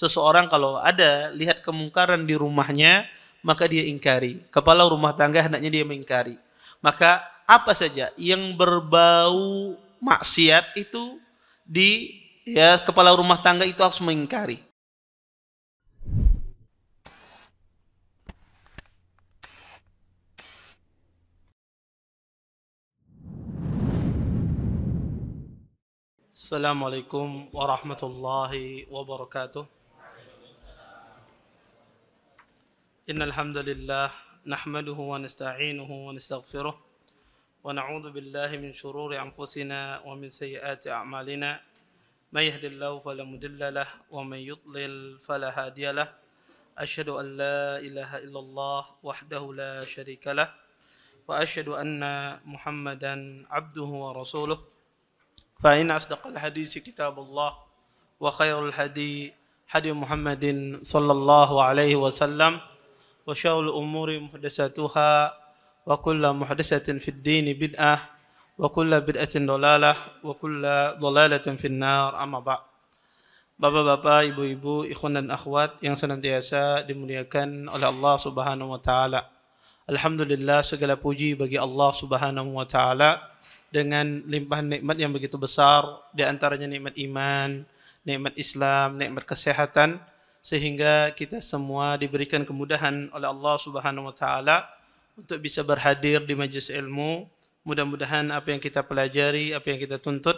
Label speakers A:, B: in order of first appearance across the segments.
A: Seseorang kalau ada lihat kemungkaran di rumahnya, maka dia ingkari. Kepala rumah tangga hendaknya dia mengingkari. Maka apa saja yang berbau maksiat itu di ya kepala rumah tangga itu harus mengingkari. Assalamualaikum warahmatullahi wabarakatuh. إن الحمد لله نحمده ونستعينه ونستغفره ونعوذ بالله من شرور أنفسنا ومن سيئات أعمالنا من يهد الله فلا مضل له ومن يضلل فلا هادي له أشهد أن لا إله إلا الله وحده لا شريك له وأشهد أن محمدا عبده ورسوله فإن أصدق الحديث كتاب الله وخير الهدي هدي محمد صلى الله عليه وسلم وشاول الأمور محدثاتها وكل محدثة في الدين بدعة وكل بدعة ضلالة وكل ضلالة في النار أما بعد Bapak-bapak, ibu-ibu, ikhwan dan akhwat yang senantiasa dimuliakan oleh Allah Subhanahu wa taala. Alhamdulillah segala puji bagi Allah Subhanahu wa taala dengan limpahan nikmat yang begitu besar di antaranya nikmat iman, nikmat Islam, nikmat kesehatan sehingga kita semua diberikan kemudahan oleh Allah Subhanahu wa taala untuk bisa berhadir di majlis ilmu. Mudah-mudahan apa yang kita pelajari, apa yang kita tuntut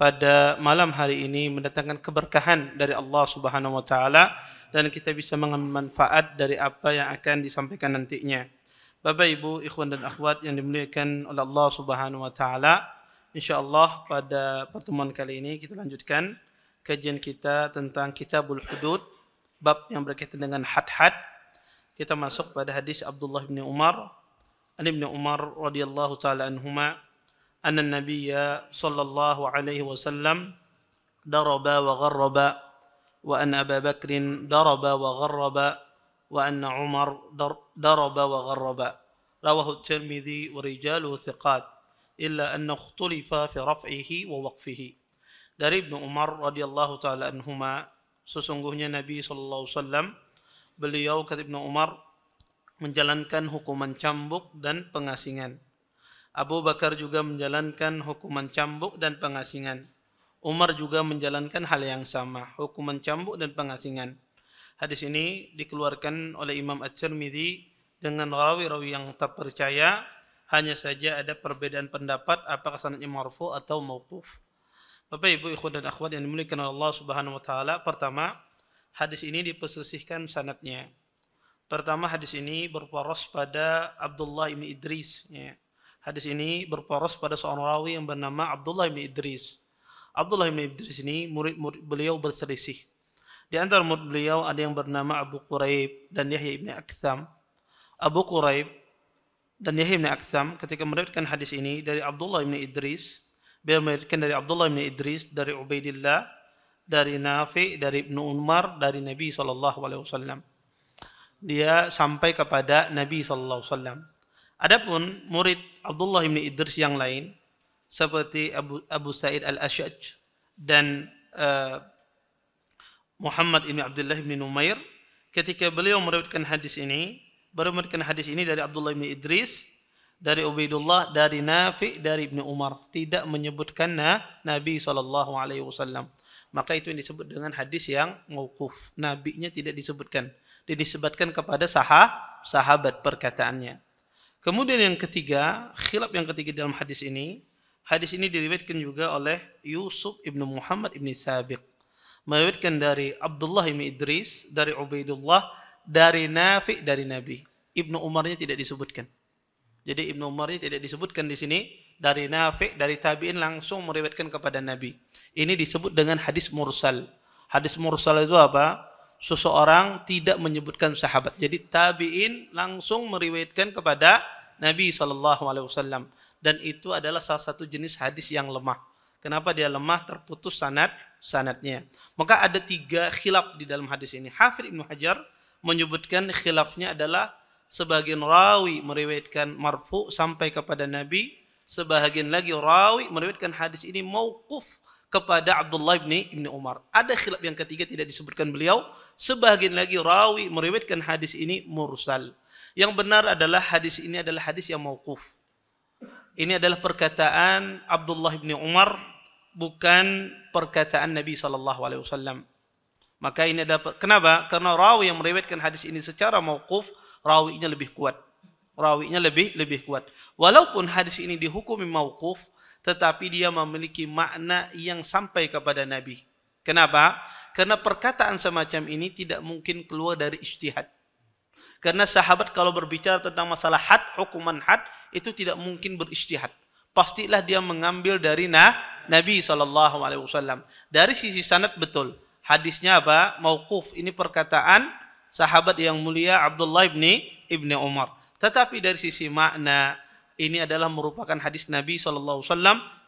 A: pada malam hari ini mendatangkan keberkahan dari Allah Subhanahu wa taala dan kita bisa mengambil manfaat dari apa yang akan disampaikan nantinya. Bapak Ibu, ikhwan dan akhwat yang dimuliakan oleh Allah Subhanahu wa taala, insyaallah pada pertemuan kali ini kita lanjutkan kajian kita tentang Kitabul Hudud bab yang berkaitan dengan had-had kita masuk pada hadis Abdullah bin Umar Ali bin Umar radhiyallahu taala anhuma anna an-nabiyya sallallahu alaihi wasallam daraba wa gharraba wa anna Abu Bakr daraba wa gharraba wa anna Umar daraba wa gharraba rawahu at-Tirmidhi wa rijaluhu thiqat illa anna ikhtalafa fi raf'ihi wa waqfihi dari Ibnu Umar radhiyallahu taala anhuma sesungguhnya Nabi sallallahu alaihi wasallam beliau kata Ibnu Umar menjalankan hukuman cambuk dan pengasingan. Abu Bakar juga menjalankan hukuman cambuk dan pengasingan. Umar juga menjalankan hal yang sama, hukuman cambuk dan pengasingan. Hadis ini dikeluarkan oleh Imam At-Tirmidzi dengan rawi-rawi yang terpercaya, hanya saja ada perbedaan pendapat apakah sanadnya marfu atau mauquf. Bapak Ibu ikhwan dan akhwat yang dimuliakan oleh Allah Subhanahu wa taala, pertama hadis ini diposisikan sanatnya. Pertama hadis ini berporos pada Abdullah bin Idris ya. Hadis ini berporos pada seorang rawi yang bernama Abdullah bin Idris. Abdullah bin Idris ini murid-murid beliau berselisih. Di antara murid beliau ada yang bernama Abu Quraib dan Yahya bin Aktham. Abu Quraib dan Yahya bin Aktham ketika mendapatkan hadis ini dari Abdullah bin Idris, Beliau meriwayatkan dari Abdullah bin Idris, dari Ubaidillah, dari Nafi, dari Ibnu Umar, dari Nabi sallallahu alaihi wasallam. Dia sampai kepada Nabi sallallahu alaihi wasallam. Adapun murid Abdullah bin Idris yang lain seperti Abu, Abu Sa'id Al-Asyaj dan uh, Muhammad bin Abdullah bin Umair ketika beliau meriwayatkan hadis ini, baru meriwayatkan hadis ini dari Abdullah bin Idris dari Ubaidullah dari Nafi dari Ibnu Umar tidak menyebutkan na, Nabi saw. maka itu yang disebut dengan hadis yang Nabi nya tidak disebutkan dia disebutkan kepada sahah sahabat perkataannya kemudian yang ketiga khilaf yang ketiga dalam hadis ini hadis ini diriwayatkan juga oleh Yusuf Ibnu Muhammad ibni Sabiq meriwayatkan dari Abdullah ibni Idris dari Ubaidullah dari Nafi dari Nabi Ibnu Umarnya tidak disebutkan jadi Ibnu Umar ini tidak disebutkan di sini dari Nafi dari tabi'in langsung meriwayatkan kepada Nabi. Ini disebut dengan hadis mursal. Hadis mursal itu apa? Seseorang tidak menyebutkan sahabat. Jadi tabi'in langsung meriwayatkan kepada Nabi sallallahu alaihi wasallam dan itu adalah salah satu jenis hadis yang lemah. Kenapa dia lemah? Terputus sanad sanatnya. Maka ada tiga khilaf di dalam hadis ini. Hafir Ibnu Hajar menyebutkan khilafnya adalah sebagian rawi meriwayatkan marfu sampai kepada Nabi, sebagian lagi rawi meriwayatkan hadis ini mauquf kepada Abdullah bin Ibnu Umar. Ada khilaf yang ketiga tidak disebutkan beliau. Sebagian lagi rawi meriwayatkan hadis ini mursal. Yang benar adalah hadis ini adalah hadis yang mauquf. Ini adalah perkataan Abdullah bin Umar bukan perkataan Nabi sallallahu alaihi wasallam. Maka ini ada kenapa? Karena rawi yang meriwayatkan hadis ini secara mauquf rawinya lebih kuat. Rawinya lebih lebih kuat. Walaupun hadis ini dihukumi mauquf, tetapi dia memiliki makna yang sampai kepada Nabi. Kenapa? Karena perkataan semacam ini tidak mungkin keluar dari ijtihad. Karena sahabat kalau berbicara tentang masalah had, hukuman had, itu tidak mungkin berijtihad. Pastilah dia mengambil dari nah, Nabi SAW. Dari sisi sanad betul. Hadisnya apa? Mauquf. Ini perkataan sahabat yang mulia Abdullah ibni ibni Umar. Tetapi dari sisi makna ini adalah merupakan hadis Nabi saw.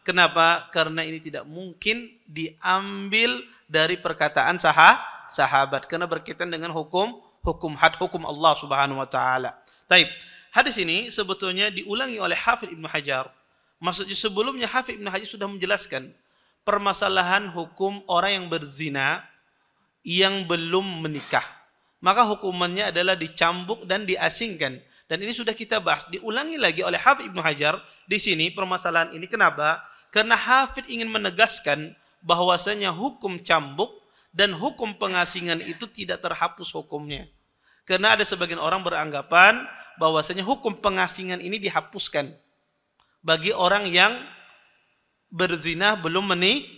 A: Kenapa? Karena ini tidak mungkin diambil dari perkataan sah sahabat karena berkaitan dengan hukum hukum had hukum Allah Subhanahu Wa Taala. Taib. Hadis ini sebetulnya diulangi oleh Hafidh Ibn Hajar. Maksudnya sebelumnya Hafidh Ibn Hajar sudah menjelaskan permasalahan hukum orang yang berzina yang belum menikah maka hukumannya adalah dicambuk dan diasingkan. Dan ini sudah kita bahas, diulangi lagi oleh Hafidh Ibnu Hajar di sini permasalahan ini kenapa? Karena Hafidh ingin menegaskan bahwasanya hukum cambuk dan hukum pengasingan itu tidak terhapus hukumnya. Karena ada sebagian orang beranggapan bahwasanya hukum pengasingan ini dihapuskan bagi orang yang berzinah belum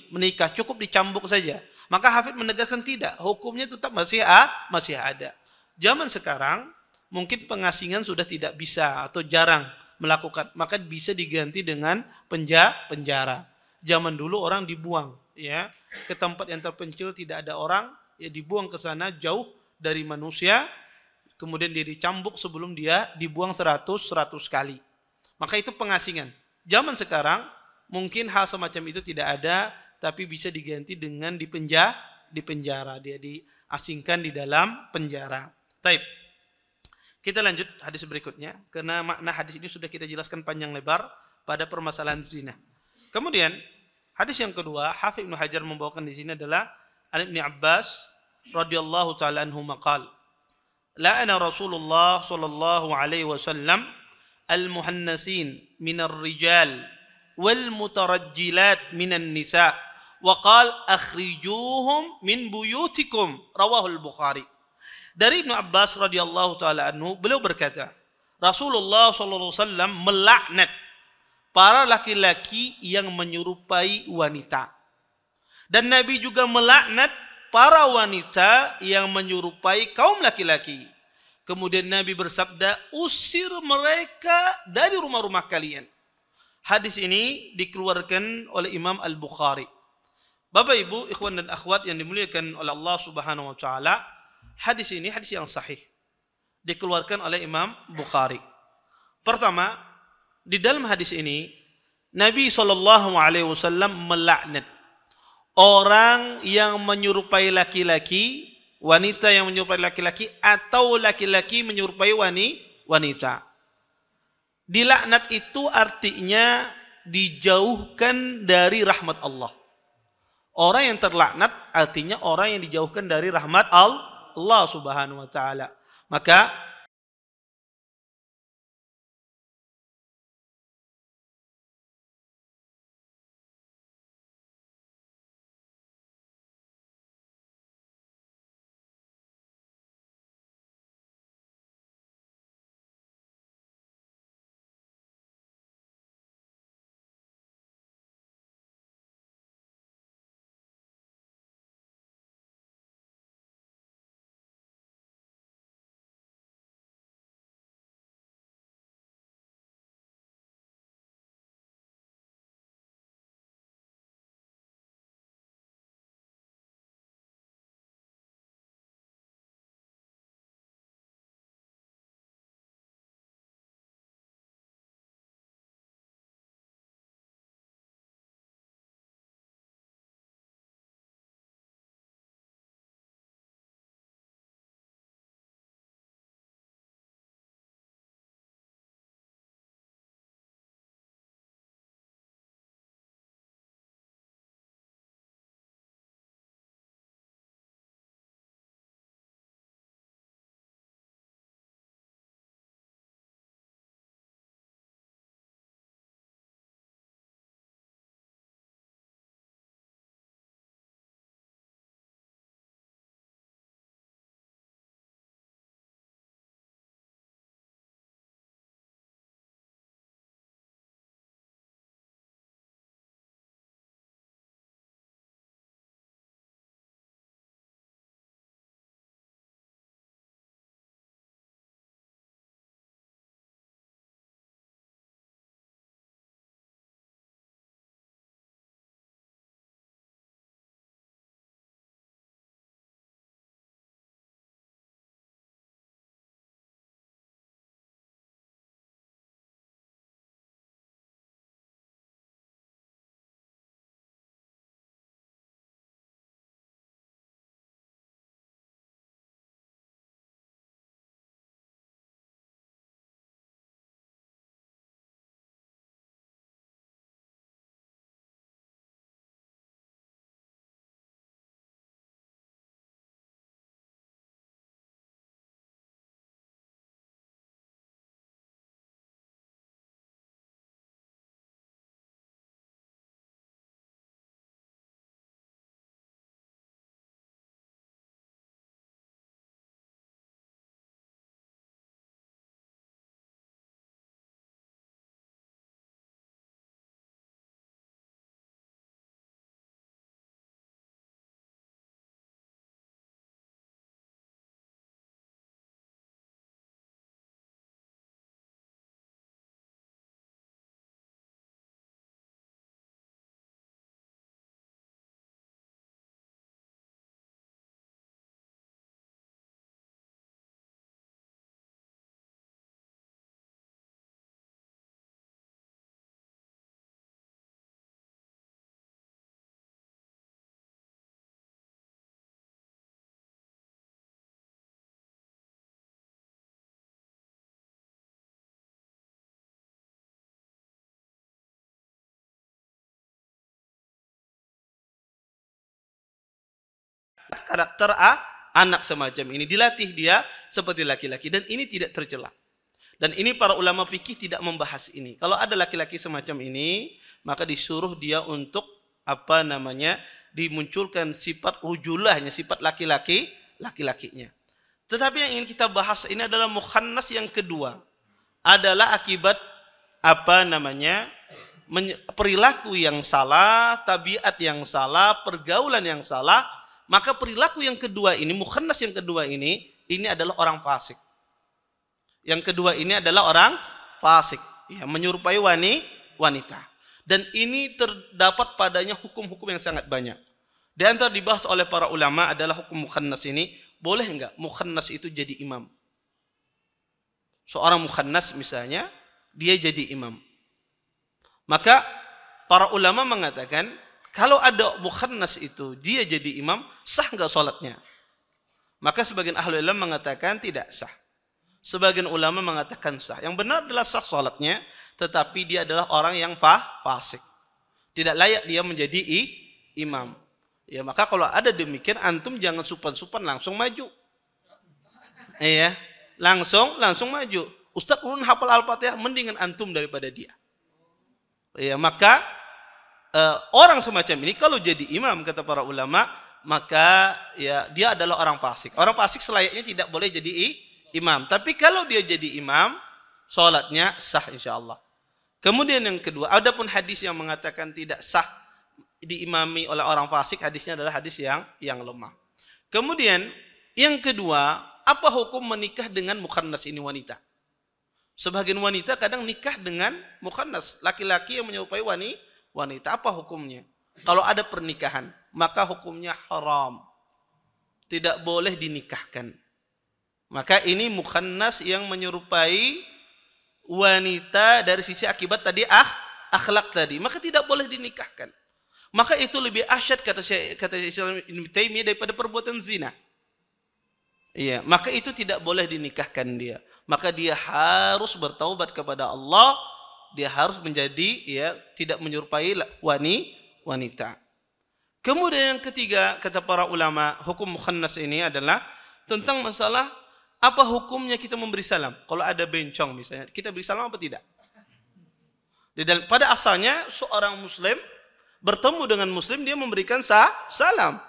A: menikah cukup dicambuk saja maka Hafid menegaskan tidak, hukumnya tetap masih a, masih ada. Zaman sekarang mungkin pengasingan sudah tidak bisa atau jarang melakukan, maka bisa diganti dengan penja, penjara. Zaman dulu orang dibuang ya ke tempat yang terpencil tidak ada orang ya dibuang ke sana jauh dari manusia kemudian dia dicambuk sebelum dia dibuang 100 100 kali. Maka itu pengasingan. Zaman sekarang mungkin hal semacam itu tidak ada tapi bisa diganti dengan dipenja dipenjara dia diasingkan di dalam penjara. Taib. Kita lanjut hadis berikutnya karena makna hadis ini sudah kita jelaskan panjang lebar pada permasalahan zina. Kemudian hadis yang kedua Hafiz Ibnu Hajar membawakan di sini adalah Al Ibnu Abbas radhiyallahu taala anhu maqal la'ana Rasulullah sallallahu alaihi wasallam al-muhannasin minar rijal wal mutarajjilat minan nisa' wa akhrijuhum min buyutikum rawahul Bukhari. Dari Ibnu Abbas radhiyallahu taala anhu beliau berkata, Rasulullah sallallahu alaihi wasallam melaknat para laki-laki yang menyerupai wanita. Dan Nabi juga melaknat para wanita yang menyerupai kaum laki-laki. Kemudian Nabi bersabda, usir mereka dari rumah-rumah kalian. Hadis ini dikeluarkan oleh Imam Al-Bukhari. Bapak Ibu, ikhwan dan akhwat yang dimuliakan oleh Allah Subhanahu wa taala, hadis ini hadis yang sahih. Dikeluarkan oleh Imam Bukhari. Pertama, di dalam hadis ini Nabi Shallallahu alaihi wasallam melaknat orang yang menyerupai laki-laki, wanita yang menyerupai laki-laki atau laki-laki menyerupai wanita. Dilaknat itu artinya dijauhkan dari rahmat Allah Orang yang terlaknat artinya orang yang dijauhkan dari rahmat Allah Subhanahu wa taala. Maka karakter A, anak semacam ini dilatih dia seperti laki-laki dan ini tidak tercela. Dan ini para ulama fikih tidak membahas ini. Kalau ada laki-laki semacam ini, maka disuruh dia untuk apa namanya? dimunculkan sifat rujulahnya, sifat laki-laki, laki-lakinya. Tetapi yang ingin kita bahas ini adalah mukhannas yang kedua. Adalah akibat apa namanya? perilaku yang salah, tabiat yang salah, pergaulan yang salah maka perilaku yang kedua ini, mukhannas yang kedua ini, ini adalah orang fasik. Yang kedua ini adalah orang fasik, ya, menyerupai wani, wanita. Dan ini terdapat padanya hukum-hukum yang sangat banyak. Di antara dibahas oleh para ulama adalah hukum mukhannas ini, boleh enggak mukhannas itu jadi imam? Seorang mukhannas misalnya, dia jadi imam. Maka para ulama mengatakan kalau ada mukhannas itu, dia jadi imam, sah nggak sholatnya? Maka sebagian ahli ilm mengatakan tidak sah. Sebagian ulama mengatakan sah. Yang benar adalah sah sholatnya, tetapi dia adalah orang yang fah, fasik. Tidak layak dia menjadi i, imam. Ya maka kalau ada demikian, antum jangan supan-supan langsung maju. Iya, langsung langsung maju. Ustadz Urun hafal Al-Fatihah mendingan antum daripada dia. Ya maka Eh, orang semacam ini kalau jadi imam kata para ulama maka ya dia adalah orang fasik. Orang fasik selayaknya tidak boleh jadi imam. Tapi kalau dia jadi imam, sholatnya sah insya Allah. Kemudian yang kedua, adapun hadis yang mengatakan tidak sah diimami oleh orang fasik, hadisnya adalah hadis yang yang lemah. Kemudian yang kedua, apa hukum menikah dengan mukhannas ini wanita? Sebagian wanita kadang nikah dengan mukhannas, laki-laki yang menyerupai wanita wanita. Apa hukumnya? Kalau ada pernikahan, maka hukumnya haram. Tidak boleh dinikahkan. Maka ini mukhannas yang menyerupai wanita dari sisi akibat tadi ah, akhlak tadi. Maka tidak boleh dinikahkan. Maka itu lebih asyad kata kata Islam ini Taimiyah daripada perbuatan zina. Iya, maka itu tidak boleh dinikahkan dia. Maka dia harus bertaubat kepada Allah dia harus menjadi ya tidak menyerupai wani wanita. Kemudian yang ketiga kata para ulama hukum mukhannas ini adalah tentang masalah apa hukumnya kita memberi salam. Kalau ada bencong misalnya, kita beri salam apa tidak? Di pada asalnya seorang muslim bertemu dengan muslim dia memberikan sa salam.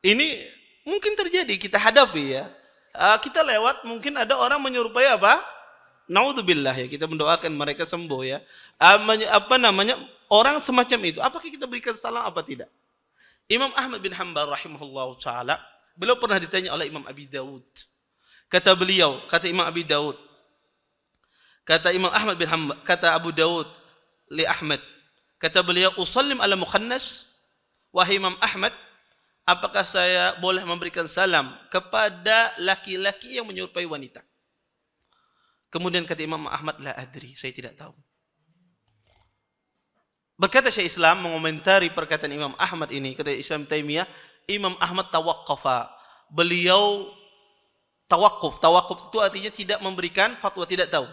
A: Ini mungkin terjadi kita hadapi ya. Ah, kita lewat mungkin ada orang menyerupai apa? Naudzubillah ya, kita mendoakan mereka sembuh ya. Apa namanya? Orang semacam itu, apakah kita berikan salam apa tidak? Imam Ahmad bin Hanbal rahimahullah taala, beliau pernah ditanya oleh Imam Abi Dawud. Kata beliau, kata Imam Abi Dawud, kata Imam Ahmad bin Hanbal, kata Abu Dawud li Ahmad, kata beliau, "Usallim ala mukhannas?" Wahai Imam Ahmad, apakah saya boleh memberikan salam kepada laki-laki yang menyerupai wanita? Kemudian kata Imam Ahmad, la adri, saya tidak tahu. Berkata Syekh Islam mengomentari perkataan Imam Ahmad ini, kata Islam Taimiyah, Imam Ahmad tawakkafa. Beliau tawakuf. Tawakuf itu artinya tidak memberikan fatwa, tidak tahu.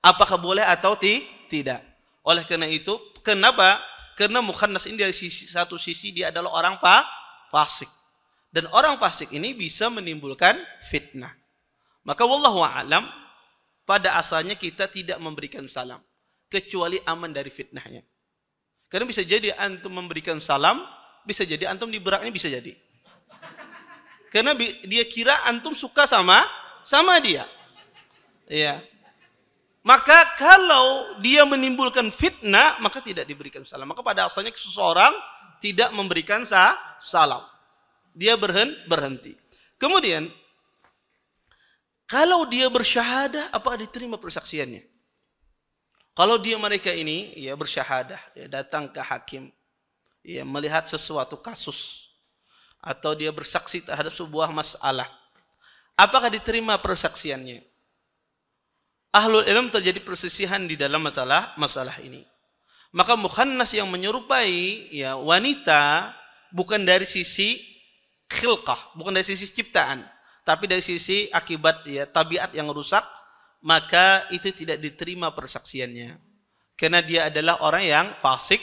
A: Apakah boleh atau ti tidak. Oleh karena itu, kenapa? Karena mukhannas ini dari sisi, satu sisi dia adalah orang pa, fasik. Dan orang fasik ini bisa menimbulkan fitnah. Maka wallahu a'lam pada asalnya kita tidak memberikan salam kecuali aman dari fitnahnya. Karena bisa jadi antum memberikan salam, bisa jadi antum diberaknya bisa jadi. Karena dia kira antum suka sama sama dia. Ya, Maka kalau dia menimbulkan fitnah, maka tidak diberikan salam. Maka pada asalnya seseorang tidak memberikan salam. Dia berhenti. Kemudian kalau dia bersyahadah, apa diterima persaksiannya? Kalau dia mereka ini ya bersyahadah, ya, datang ke hakim, ya melihat sesuatu kasus atau dia bersaksi terhadap sebuah masalah, apakah diterima persaksiannya? Ahlul ilm terjadi persisihan di dalam masalah masalah ini. Maka mukhannas yang menyerupai ya wanita bukan dari sisi khilqah, bukan dari sisi ciptaan, tapi dari sisi akibat ya tabiat yang rusak maka itu tidak diterima persaksiannya karena dia adalah orang yang fasik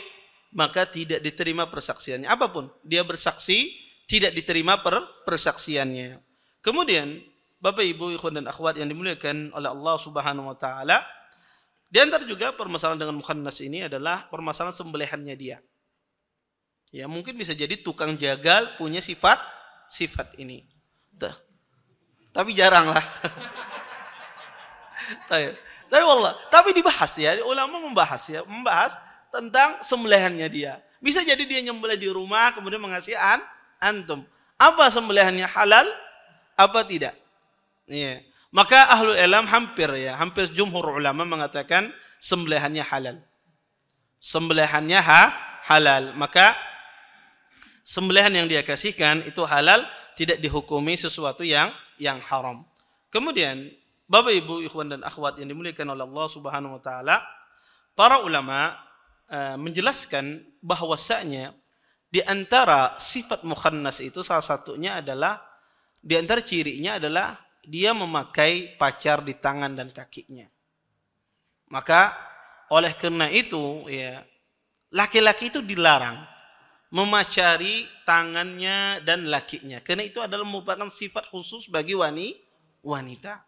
A: maka tidak diterima persaksiannya apapun dia bersaksi tidak diterima per persaksiannya kemudian Bapak Ibu ikhwan dan akhwat yang dimuliakan oleh Allah Subhanahu wa taala di antara juga permasalahan dengan mukhannas ini adalah permasalahan sembelihannya dia ya mungkin bisa jadi tukang jagal punya sifat sifat ini tapi jarang lah. tapi, tapi wallah, tapi dibahas ya, ulama membahas ya, membahas tentang sembelihannya dia. Bisa jadi dia nyembelih di rumah kemudian mengasihi an, antum. Apa sembelihannya halal? Apa tidak? Iya. Maka ahlul ilam hampir ya, hampir jumhur ulama mengatakan sembelihannya halal. Sembelihannya ha, halal. Maka sembelihan yang dia kasihkan itu halal, tidak dihukumi sesuatu yang yang haram. Kemudian Bapak Ibu ikhwan dan akhwat yang dimuliakan oleh Allah Subhanahu wa taala, para ulama eh, menjelaskan bahwasanya di antara sifat mukhannas itu salah satunya adalah di antara cirinya adalah dia memakai pacar di tangan dan kakinya. Maka oleh karena itu ya laki-laki itu dilarang memacari tangannya dan lakinya. Karena itu adalah merupakan sifat khusus bagi wanita.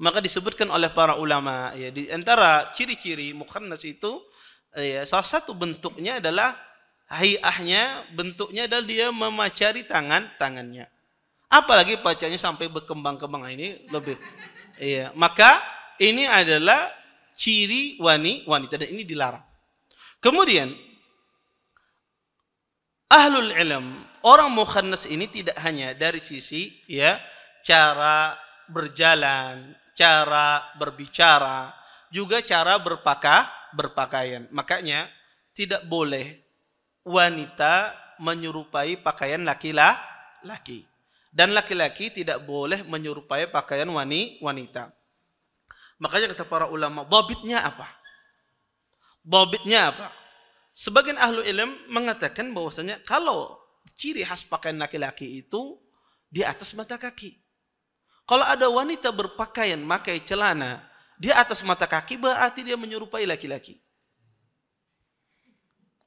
A: Maka disebutkan oleh para ulama ya di antara ciri-ciri mukhannas itu ya, salah satu bentuknya adalah haiahnya, bentuknya adalah dia memacari tangan tangannya. Apalagi pacarnya sampai berkembang-kembang ini lebih. Iya, maka ini adalah ciri wanita dan ini dilarang. Kemudian ahlul ilm orang mukhannas ini tidak hanya dari sisi ya cara berjalan, cara berbicara, juga cara berpaka, berpakaian. Makanya tidak boleh wanita menyerupai pakaian laki-laki. Dan laki-laki tidak boleh menyerupai pakaian wani, wanita. Makanya kata para ulama, babitnya apa? Babitnya apa? sebagian ahlu ilm mengatakan bahwasanya kalau ciri khas pakaian laki-laki itu di atas mata kaki. Kalau ada wanita berpakaian pakai celana di atas mata kaki berarti dia menyerupai laki-laki.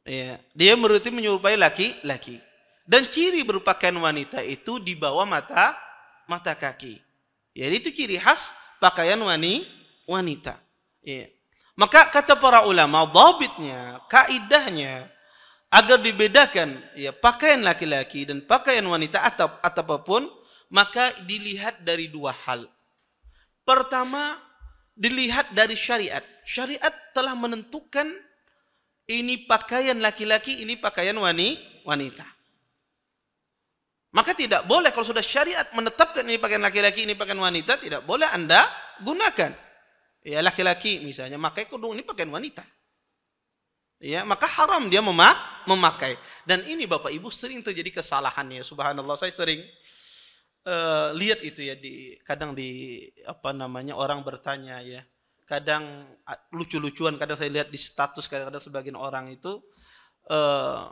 A: Ya, dia berarti menyerupai laki-laki. Dan ciri berpakaian wanita itu di bawah mata mata kaki. Jadi itu ciri khas pakaian wanita. Ya. Maka kata para ulama, dhabitnya, kaidahnya agar dibedakan ya pakaian laki-laki dan pakaian wanita atau atau apapun maka dilihat dari dua hal. Pertama, dilihat dari syariat. Syariat telah menentukan ini pakaian laki-laki, ini pakaian wanita. Maka tidak boleh kalau sudah syariat menetapkan ini pakaian laki-laki, ini pakaian wanita, tidak boleh Anda gunakan ya laki-laki misalnya pakai kerudung ini pakaian wanita. Ya, maka haram dia memak memakai. Dan ini Bapak Ibu sering terjadi kesalahannya. Subhanallah, saya sering uh, lihat itu ya di kadang di apa namanya orang bertanya ya. Kadang lucu-lucuan, kadang saya lihat di status kadang-kadang sebagian orang itu uh,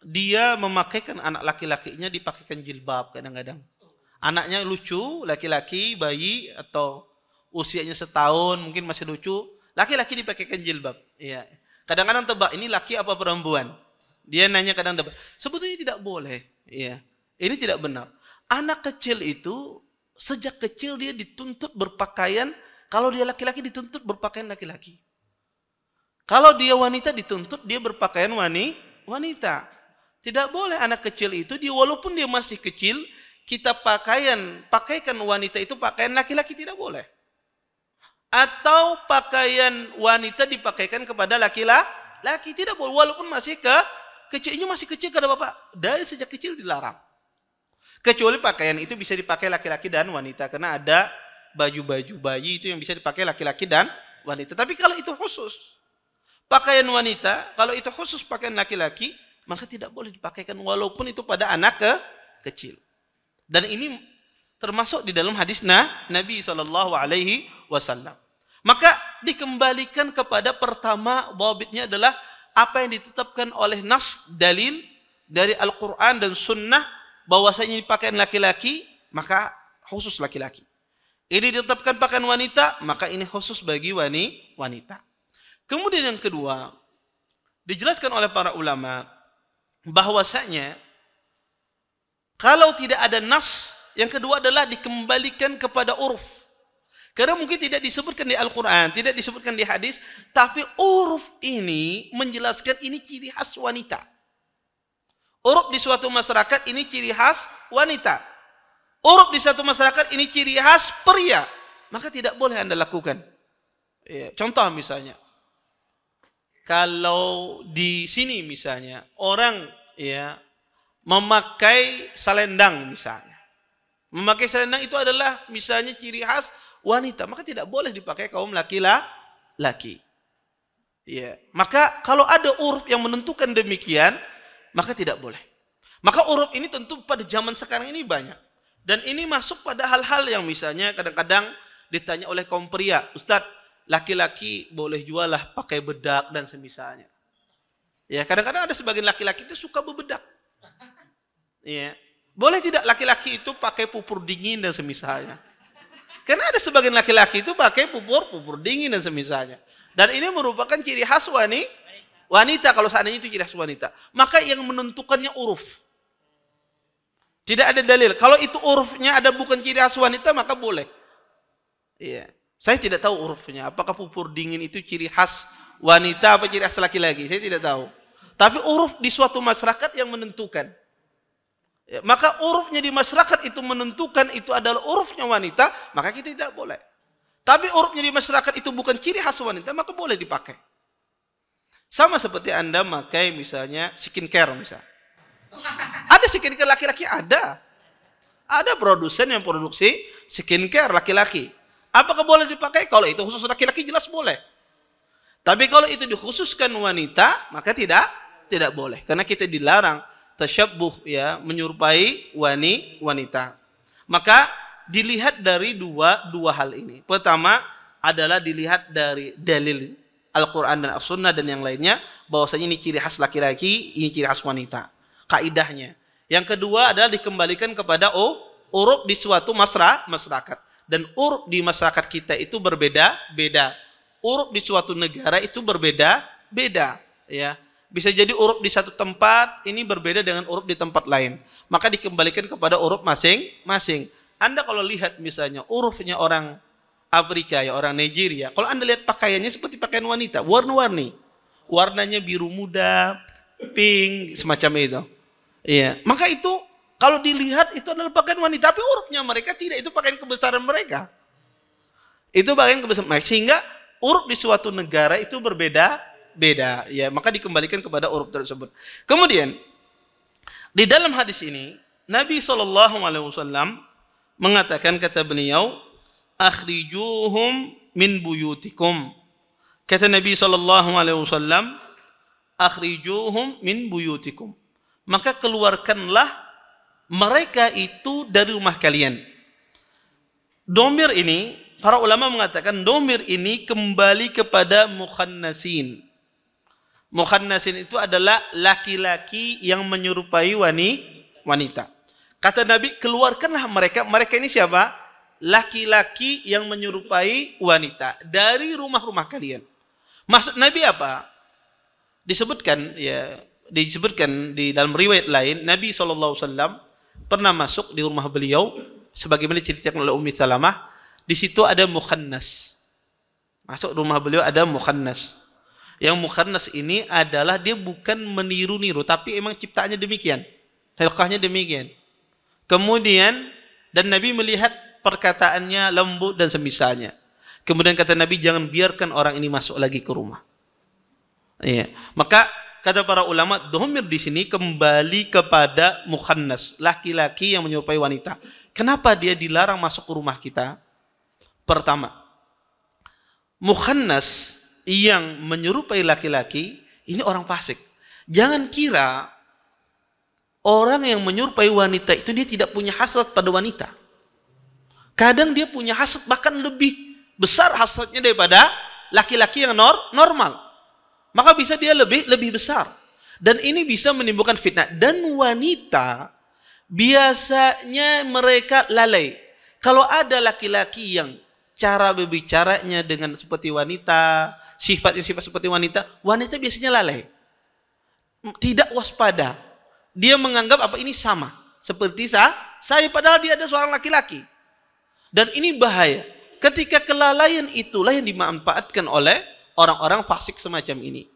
A: dia memakaikan anak laki-lakinya dipakaikan jilbab kadang-kadang. Anaknya lucu, laki-laki, bayi atau usianya setahun mungkin masih lucu laki-laki dipakaikan jilbab ya kadang-kadang tebak ini laki apa perempuan dia nanya kadang tebak sebetulnya tidak boleh ya ini tidak benar anak kecil itu sejak kecil dia dituntut berpakaian kalau dia laki-laki dituntut berpakaian laki-laki kalau dia wanita dituntut dia berpakaian wani wanita tidak boleh anak kecil itu dia walaupun dia masih kecil kita pakaian pakaikan wanita itu pakaian laki-laki tidak boleh atau pakaian wanita dipakaikan kepada laki-laki tidak boleh walaupun masih ke kecilnya masih kecil kepada bapak dari sejak kecil dilarang kecuali pakaian itu bisa dipakai laki-laki dan wanita karena ada baju-baju bayi itu yang bisa dipakai laki-laki dan wanita tapi kalau itu khusus pakaian wanita kalau itu khusus pakaian laki-laki maka tidak boleh dipakaikan walaupun itu pada anak ke kecil dan ini termasuk di dalam hadis nah, Nabi Shallallahu Maka dikembalikan kepada pertama wabitnya adalah apa yang ditetapkan oleh nas dalil dari Al-Quran dan Sunnah bahwasanya pakaian laki-laki maka khusus laki-laki. Ini ditetapkan pakaian wanita maka ini khusus bagi wanita. Kemudian yang kedua dijelaskan oleh para ulama bahwasanya kalau tidak ada nas yang kedua adalah dikembalikan kepada uruf. Karena mungkin tidak disebutkan di Al-Quran, tidak disebutkan di hadis, tapi uruf ini menjelaskan ini ciri khas wanita. Uruf di suatu masyarakat ini ciri khas wanita. Uruf di suatu masyarakat ini ciri khas pria. Maka tidak boleh Anda lakukan. Ya, contoh misalnya, kalau di sini misalnya orang ya memakai selendang misalnya Memakai selendang itu adalah misalnya ciri khas wanita, maka tidak boleh dipakai kaum laki-laki. Ya, maka kalau ada uruf yang menentukan demikian, maka tidak boleh. Maka uruf ini tentu pada zaman sekarang ini banyak. Dan ini masuk pada hal-hal yang misalnya kadang-kadang ditanya oleh kaum pria, Ustadz, laki-laki boleh jualah pakai bedak dan semisalnya. Ya, kadang-kadang ada sebagian laki-laki itu suka bebedak. Ya, boleh tidak laki-laki itu pakai pupur dingin dan semisalnya? Karena ada sebagian laki-laki itu pakai pupur, pupur dingin dan semisalnya. Dan ini merupakan ciri khas wanita. wanita. Kalau seandainya itu ciri khas wanita. Maka yang menentukannya uruf. Tidak ada dalil. Kalau itu urufnya ada bukan ciri khas wanita, maka boleh. Iya. Saya tidak tahu urufnya. Apakah pupur dingin itu ciri khas wanita apa ciri khas laki-laki? Saya tidak tahu. Tapi uruf di suatu masyarakat yang menentukan. Ya, maka urufnya di masyarakat itu menentukan itu adalah urufnya wanita, maka kita tidak boleh. Tapi urufnya di masyarakat itu bukan ciri khas wanita, maka boleh dipakai. Sama seperti Anda pakai misalnya skincare misalnya. Ada skincare laki-laki? Ada. Ada produsen yang produksi skincare laki-laki. Apakah boleh dipakai? Kalau itu khusus laki-laki jelas boleh. Tapi kalau itu dikhususkan wanita, maka tidak tidak boleh karena kita dilarang tasyabbuh ya, menyerupai wani, wanita. Maka dilihat dari dua dua hal ini. Pertama adalah dilihat dari dalil Al-Qur'an dan As-Sunnah dan yang lainnya bahwasanya ini ciri khas laki-laki, ini ciri khas wanita. Kaidahnya. Yang kedua adalah dikembalikan kepada oh, uruk di suatu masyarakat dan uruk di masyarakat kita itu berbeda-beda. Uruk di suatu negara itu berbeda-beda, ya. Bisa jadi urup di satu tempat ini berbeda dengan urup di tempat lain. Maka dikembalikan kepada urup masing-masing. Anda kalau lihat misalnya urufnya orang Afrika ya, orang Nigeria. Kalau Anda lihat pakaiannya seperti pakaian wanita, warna-warni. Warnanya biru muda, pink, semacam itu. Iya, maka itu kalau dilihat itu adalah pakaian wanita, tapi urupnya mereka tidak itu pakaian kebesaran mereka. Itu pakaian kebesaran mereka sehingga urup di suatu negara itu berbeda beda ya maka dikembalikan kepada uruf tersebut kemudian di dalam hadis ini Nabi Shallallahu Alaihi Wasallam mengatakan kata beliau akhrijuhum min buyutikum kata Nabi Shallallahu Alaihi Wasallam akhrijuhum min buyutikum maka keluarkanlah mereka itu dari rumah kalian domir ini para ulama mengatakan domir ini kembali kepada mukhannasin Mukhannasin itu adalah laki-laki yang menyerupai wanita. Kata Nabi, keluarkanlah mereka. Mereka ini siapa? Laki-laki yang menyerupai wanita dari rumah-rumah kalian. Maksud Nabi apa? Disebutkan ya, disebutkan di dalam riwayat lain Nabi SAW pernah masuk di rumah beliau sebagaimana diceritakan oleh Umi Salamah di situ ada mukhannas masuk rumah beliau ada mukhannas yang mukhannas ini adalah dia bukan meniru-niru, tapi emang ciptaannya demikian. Hilqahnya demikian. Kemudian, dan Nabi melihat perkataannya lembut dan semisalnya. Kemudian kata Nabi, jangan biarkan orang ini masuk lagi ke rumah. Iya. Maka kata para ulama, domir di sini kembali kepada mukhannas, laki-laki yang menyerupai wanita. Kenapa dia dilarang masuk ke rumah kita? Pertama, mukhannas yang menyerupai laki-laki ini orang fasik. Jangan kira orang yang menyerupai wanita itu dia tidak punya hasrat pada wanita. Kadang dia punya hasrat bahkan lebih besar hasratnya daripada laki-laki yang nor normal. Maka bisa dia lebih lebih besar. Dan ini bisa menimbulkan fitnah. Dan wanita biasanya mereka lalai. Kalau ada laki-laki yang cara berbicaranya dengan seperti wanita, sifatnya sifat seperti wanita, wanita biasanya lalai. Tidak waspada. Dia menganggap apa ini sama. Seperti saya, saya padahal dia ada seorang laki-laki. Dan ini bahaya. Ketika kelalaian itulah yang dimanfaatkan oleh orang-orang fasik semacam ini.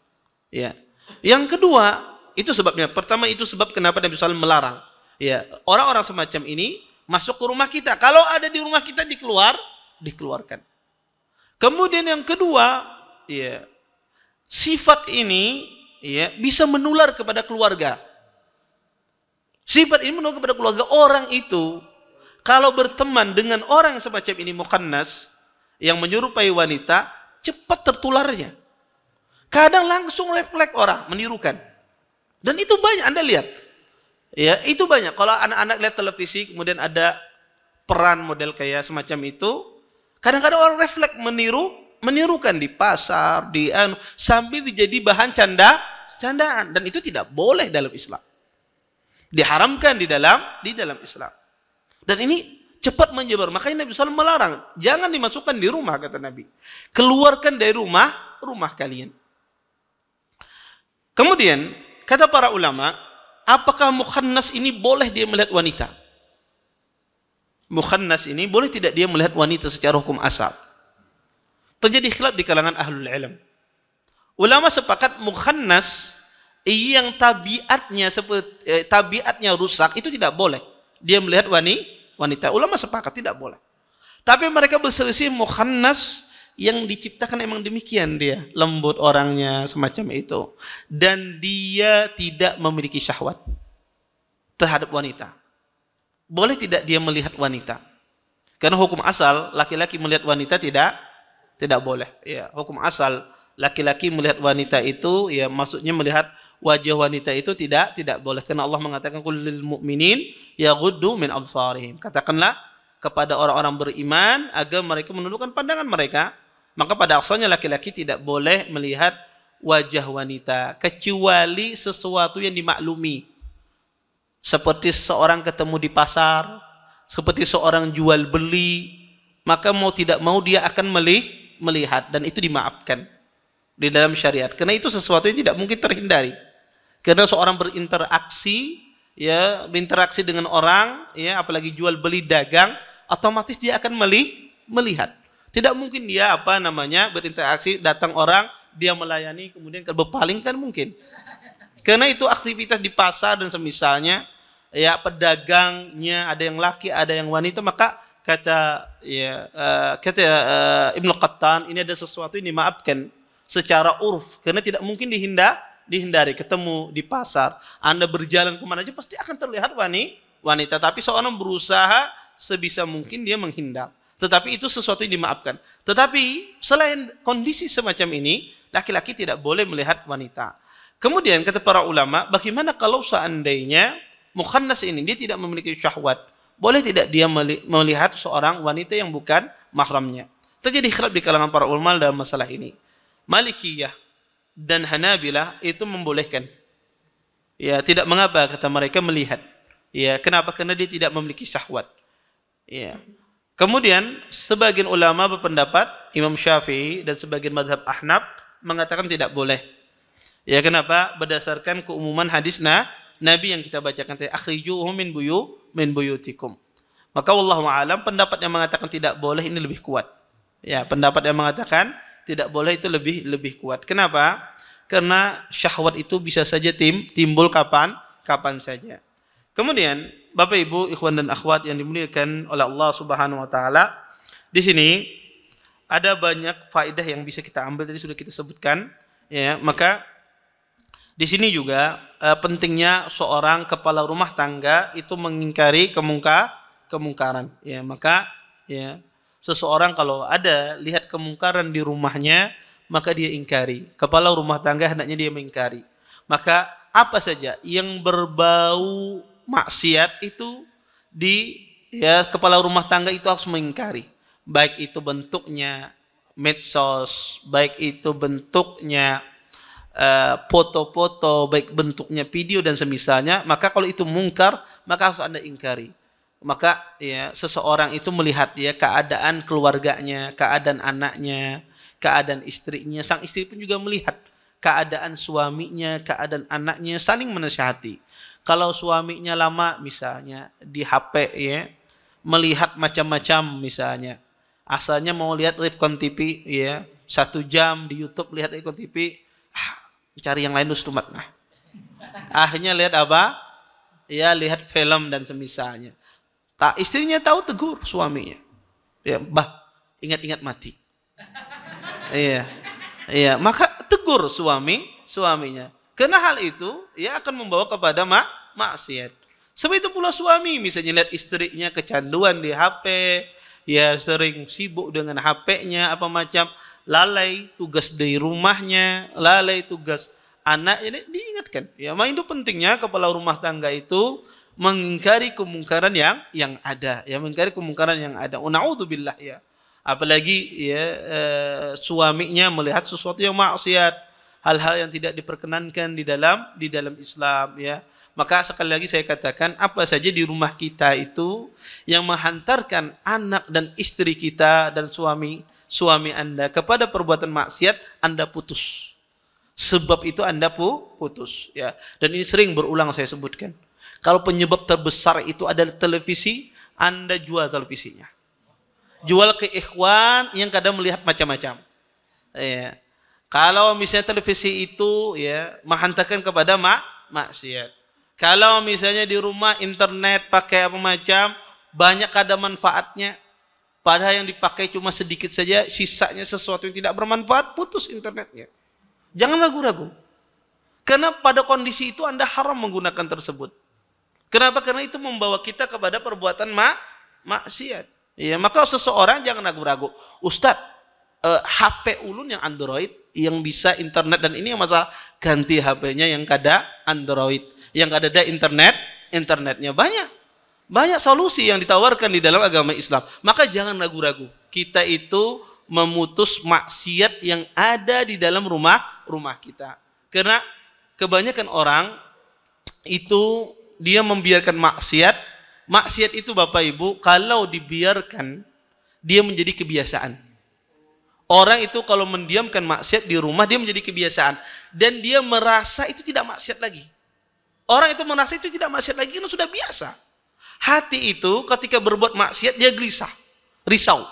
A: Ya. Yang kedua, itu sebabnya. Pertama itu sebab kenapa Nabi SAW melarang. Ya, orang-orang semacam ini masuk ke rumah kita. Kalau ada di rumah kita dikeluar, dikeluarkan. Kemudian yang kedua, ya, sifat ini ya, bisa menular kepada keluarga. Sifat ini menular kepada keluarga orang itu. Kalau berteman dengan orang semacam ini mukannas yang menyerupai wanita, cepat tertularnya. Kadang langsung refleks orang menirukan. Dan itu banyak Anda lihat. Ya, itu banyak. Kalau anak-anak lihat televisi kemudian ada peran model kayak semacam itu, Kadang-kadang orang refleks meniru, menirukan di pasar, di anu, sambil jadi bahan canda, candaan dan itu tidak boleh dalam Islam. Diharamkan di dalam di dalam Islam. Dan ini cepat menyebar. Makanya Nabi SAW melarang, jangan dimasukkan di rumah kata Nabi. Keluarkan dari rumah rumah kalian. Kemudian kata para ulama, apakah mukhannas ini boleh dia melihat wanita? mukhannas ini boleh tidak dia melihat wanita secara hukum asal? Terjadi khilaf di kalangan ahlul ilm. Ulama sepakat mukhannas yang tabiatnya seperti eh, tabiatnya rusak itu tidak boleh. Dia melihat wanita wanita. Ulama sepakat tidak boleh. Tapi mereka berselisih mukhannas yang diciptakan emang demikian dia, lembut orangnya semacam itu dan dia tidak memiliki syahwat terhadap wanita boleh tidak dia melihat wanita? Karena hukum asal laki-laki melihat wanita tidak tidak boleh. Ya, hukum asal laki-laki melihat wanita itu ya maksudnya melihat wajah wanita itu tidak tidak boleh. Karena Allah mengatakan kulil mukminin yaghuddu min absarihim. Katakanlah kepada orang-orang beriman agar mereka menundukkan pandangan mereka. Maka pada asalnya laki-laki tidak boleh melihat wajah wanita kecuali sesuatu yang dimaklumi seperti seorang ketemu di pasar, seperti seorang jual beli, maka mau tidak mau dia akan melihat dan itu dimaafkan di dalam syariat. Karena itu sesuatu yang tidak mungkin terhindari. Karena seorang berinteraksi ya berinteraksi dengan orang ya apalagi jual beli dagang otomatis dia akan melihat. Tidak mungkin dia apa namanya berinteraksi datang orang dia melayani kemudian berpaling kan mungkin karena itu aktivitas di pasar dan semisalnya ya pedagangnya ada yang laki, ada yang wanita, maka kata ya uh, kata uh, eh, Ibnu Qattan ini ada sesuatu ini maafkan secara urf karena tidak mungkin dihindar dihindari ketemu di pasar anda berjalan kemana aja pasti akan terlihat wanita wanita tapi seorang berusaha sebisa mungkin dia menghindar tetapi itu sesuatu yang dimaafkan tetapi selain kondisi semacam ini laki-laki tidak boleh melihat wanita Kemudian kata para ulama, bagaimana kalau seandainya mukhannas ini dia tidak memiliki syahwat? Boleh tidak dia melihat seorang wanita yang bukan mahramnya? Terjadi khilaf di kalangan para ulama dalam masalah ini. Malikiyah dan Hanabilah itu membolehkan. Ya, tidak mengapa kata mereka melihat. Ya, kenapa? Karena dia tidak memiliki syahwat. Ya. Kemudian sebagian ulama berpendapat Imam Syafi'i dan sebagian madhab Ahnab mengatakan tidak boleh Ya kenapa? Berdasarkan keumuman hadis nah, Nabi yang kita bacakan tadi, akhrijuhum min buyu min buyutikum. Maka wallahu alam pendapat yang mengatakan tidak boleh ini lebih kuat. Ya, pendapat yang mengatakan tidak boleh itu lebih lebih kuat. Kenapa? Karena syahwat itu bisa saja tim, timbul kapan kapan saja. Kemudian Bapak Ibu, ikhwan dan akhwat yang dimuliakan oleh Allah Subhanahu wa taala, di sini ada banyak faedah yang bisa kita ambil tadi sudah kita sebutkan ya, maka di sini juga eh, pentingnya seorang kepala rumah tangga itu mengingkari kemungka kemungkaran. Ya, maka ya seseorang kalau ada lihat kemungkaran di rumahnya maka dia ingkari. Kepala rumah tangga hendaknya dia mengingkari. Maka apa saja yang berbau maksiat itu di ya kepala rumah tangga itu harus mengingkari. Baik itu bentuknya medsos, baik itu bentuknya Eh, foto-foto uh, baik bentuknya video dan semisalnya maka kalau itu mungkar maka harus anda ingkari maka ya seseorang itu melihat ya keadaan keluarganya keadaan anaknya keadaan istrinya sang istri pun juga melihat keadaan suaminya keadaan anaknya saling menasihati kalau suaminya lama misalnya di HP ya melihat macam-macam misalnya asalnya mau lihat Ripcon TV ya satu jam di YouTube lihat Ripcon TV ah, Cari yang lain lu Nah. Akhirnya lihat apa? Ya lihat film dan semisalnya. Tak istrinya tahu tegur suaminya. Ya, bah, ingat-ingat mati. Iya. Iya, maka tegur suami suaminya. Karena hal itu ya akan membawa kepada mak maksiat. Sebab itu pula suami misalnya lihat istrinya kecanduan di HP, ya sering sibuk dengan HP-nya apa macam, lalai tugas dari rumahnya, lalai tugas anak ini diingatkan. Ya, maka itu pentingnya kepala rumah tangga itu mengingkari kemungkaran yang yang ada, ya mengingkari kemungkaran yang ada. Unaudzubillah oh, ya. Apalagi ya e, suaminya melihat sesuatu yang maksiat, hal-hal yang tidak diperkenankan di dalam di dalam Islam ya. Maka sekali lagi saya katakan apa saja di rumah kita itu yang menghantarkan anak dan istri kita dan suami suami Anda kepada perbuatan maksiat Anda putus. Sebab itu Anda putus ya. Dan ini sering berulang saya sebutkan. Kalau penyebab terbesar itu adalah televisi, Anda jual televisinya. Jual ke ikhwan yang kadang melihat macam-macam. Ya. Kalau misalnya televisi itu ya menghantarkan kepada mak maksiat. Kalau misalnya di rumah internet pakai apa macam banyak ada manfaatnya. Padahal yang dipakai cuma sedikit saja, sisanya sesuatu yang tidak bermanfaat, putus internetnya. Jangan ragu-ragu. Karena pada kondisi itu Anda haram menggunakan tersebut. Kenapa? Karena itu membawa kita kepada perbuatan mak maksiat. Ya, maka seseorang jangan ragu-ragu. Ustadz, uh, eh, HP ulun yang Android yang bisa internet dan ini yang masalah ganti HP-nya yang kada Android yang kada ada internet internetnya banyak banyak solusi yang ditawarkan di dalam agama Islam maka jangan ragu-ragu kita itu memutus maksiat yang ada di dalam rumah rumah kita karena kebanyakan orang itu dia membiarkan maksiat maksiat itu Bapak Ibu kalau dibiarkan dia menjadi kebiasaan Orang itu kalau mendiamkan maksiat di rumah dia menjadi kebiasaan dan dia merasa itu tidak maksiat lagi. Orang itu merasa itu tidak maksiat lagi karena sudah biasa. Hati itu ketika berbuat maksiat dia gelisah, risau.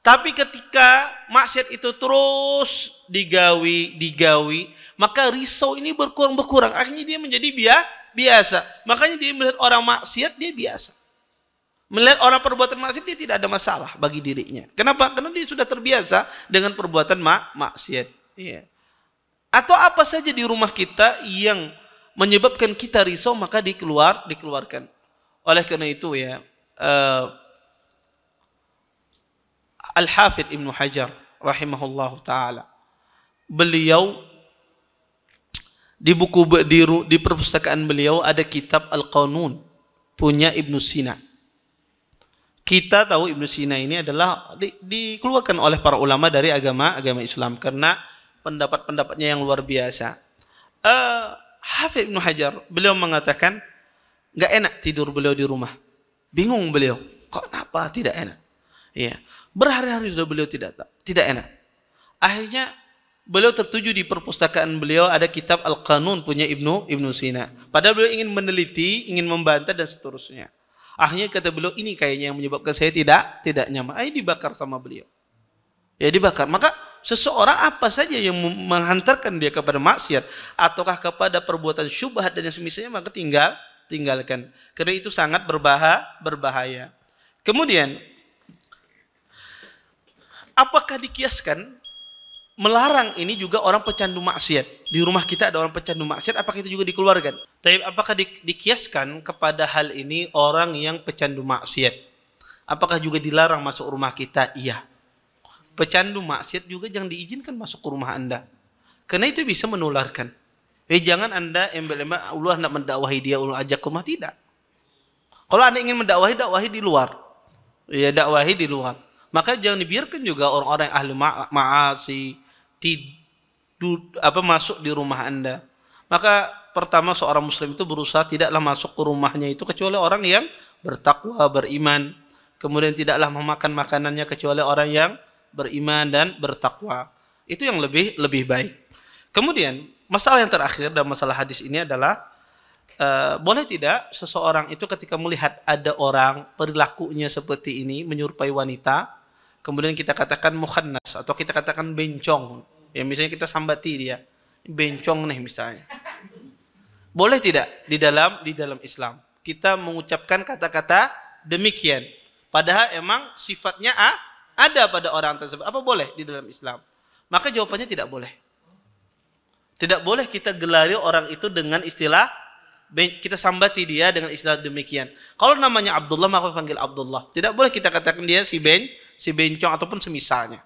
A: Tapi ketika maksiat itu terus digawi, digawi, maka risau ini berkurang-berkurang. Akhirnya dia menjadi biasa. Makanya dia melihat orang maksiat dia biasa. Melihat orang perbuatan maksiat dia tidak ada masalah bagi dirinya. Kenapa? Karena dia sudah terbiasa dengan perbuatan mak maksiat. Iya. Atau apa saja di rumah kita yang menyebabkan kita risau maka dikeluar dikeluarkan. Oleh karena itu ya uh, eh, Al Hafidh Ibnu Hajar rahimahullahu taala beliau di buku di, di perpustakaan beliau ada kitab Al Qanun punya Ibnu Sina kita tahu Ibnu Sina ini adalah di, dikeluarkan oleh para ulama dari agama agama Islam karena pendapat-pendapatnya yang luar biasa. Uh, Hafidh Ibnu Hajar beliau mengatakan nggak enak tidur beliau di rumah. Bingung beliau, kok kenapa tidak enak? Iya. berhari-hari sudah beliau tidak tidak enak. Akhirnya beliau tertuju di perpustakaan beliau ada kitab Al-Qanun punya Ibnu Ibnu Sina. Padahal beliau ingin meneliti, ingin membantah dan seterusnya. Akhirnya kata beliau, ini kayaknya yang menyebabkan saya tidak tidak nyaman. Ayo dibakar sama beliau. Ya dibakar. Maka seseorang apa saja yang menghantarkan dia kepada maksiat ataukah kepada perbuatan syubhat dan yang semisalnya maka tinggal tinggalkan. Karena itu sangat berbahaya, berbahaya. Kemudian apakah dikiaskan melarang ini juga orang pecandu maksiat. Di rumah kita ada orang pecandu maksiat, apakah itu juga dikeluarkan? Tapi apakah di, dikiaskan kepada hal ini orang yang pecandu maksiat? Apakah juga dilarang masuk rumah kita? Iya. Pecandu maksiat juga jangan diizinkan masuk ke rumah Anda. Karena itu bisa menularkan. Eh, jangan Anda embel-embel, Allah hendak mendakwahi dia, Allah ajak ke rumah. Tidak. Kalau Anda ingin mendakwahi, dakwahi di luar. Ya, dakwahi di luar. Maka jangan dibiarkan juga orang-orang yang ahli maasi, ma apa masuk di rumah Anda. Maka pertama seorang muslim itu berusaha tidaklah masuk ke rumahnya itu kecuali orang yang bertakwa, beriman. Kemudian tidaklah memakan makanannya kecuali orang yang beriman dan bertakwa. Itu yang lebih lebih baik. Kemudian masalah yang terakhir dan masalah hadis ini adalah uh, boleh tidak seseorang itu ketika melihat ada orang perilakunya seperti ini menyerupai wanita, kemudian kita katakan mukhannas atau kita katakan bencong. Ya misalnya kita sambati dia bencong nih misalnya boleh tidak di dalam di dalam Islam kita mengucapkan kata-kata demikian? Padahal emang sifatnya A, ada pada orang tersebut. Apa boleh di dalam Islam? Maka jawabannya tidak boleh. Tidak boleh kita gelari orang itu dengan istilah kita sambati dia dengan istilah demikian. Kalau namanya Abdullah maka panggil Abdullah. Tidak boleh kita katakan dia si Ben, si Bencong ataupun semisalnya.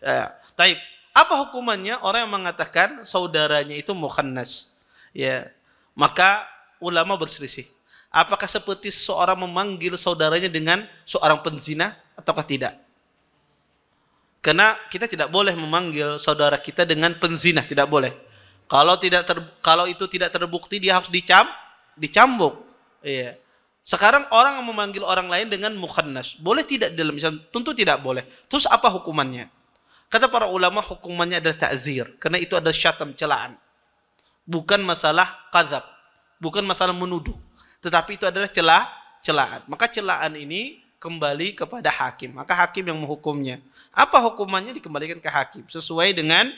A: Ya, taib. Apa hukumannya orang yang mengatakan saudaranya itu mukhannas? Ya, maka ulama berselisih. Apakah seperti seorang memanggil saudaranya dengan seorang penzina ataukah tidak? Karena kita tidak boleh memanggil saudara kita dengan penzina, tidak boleh. Kalau tidak ter, kalau itu tidak terbukti dia harus dicam, dicambuk. Iya. Sekarang orang yang memanggil orang lain dengan mukhannas, boleh tidak dalam Islam? Tentu tidak boleh. Terus apa hukumannya? Kata para ulama hukumannya adalah takzir karena itu ada syatam celaan bukan masalah kazab, bukan masalah menuduh, tetapi itu adalah celah celaan. Maka celaan ini kembali kepada hakim. Maka hakim yang menghukumnya. Apa hukumannya dikembalikan ke hakim sesuai dengan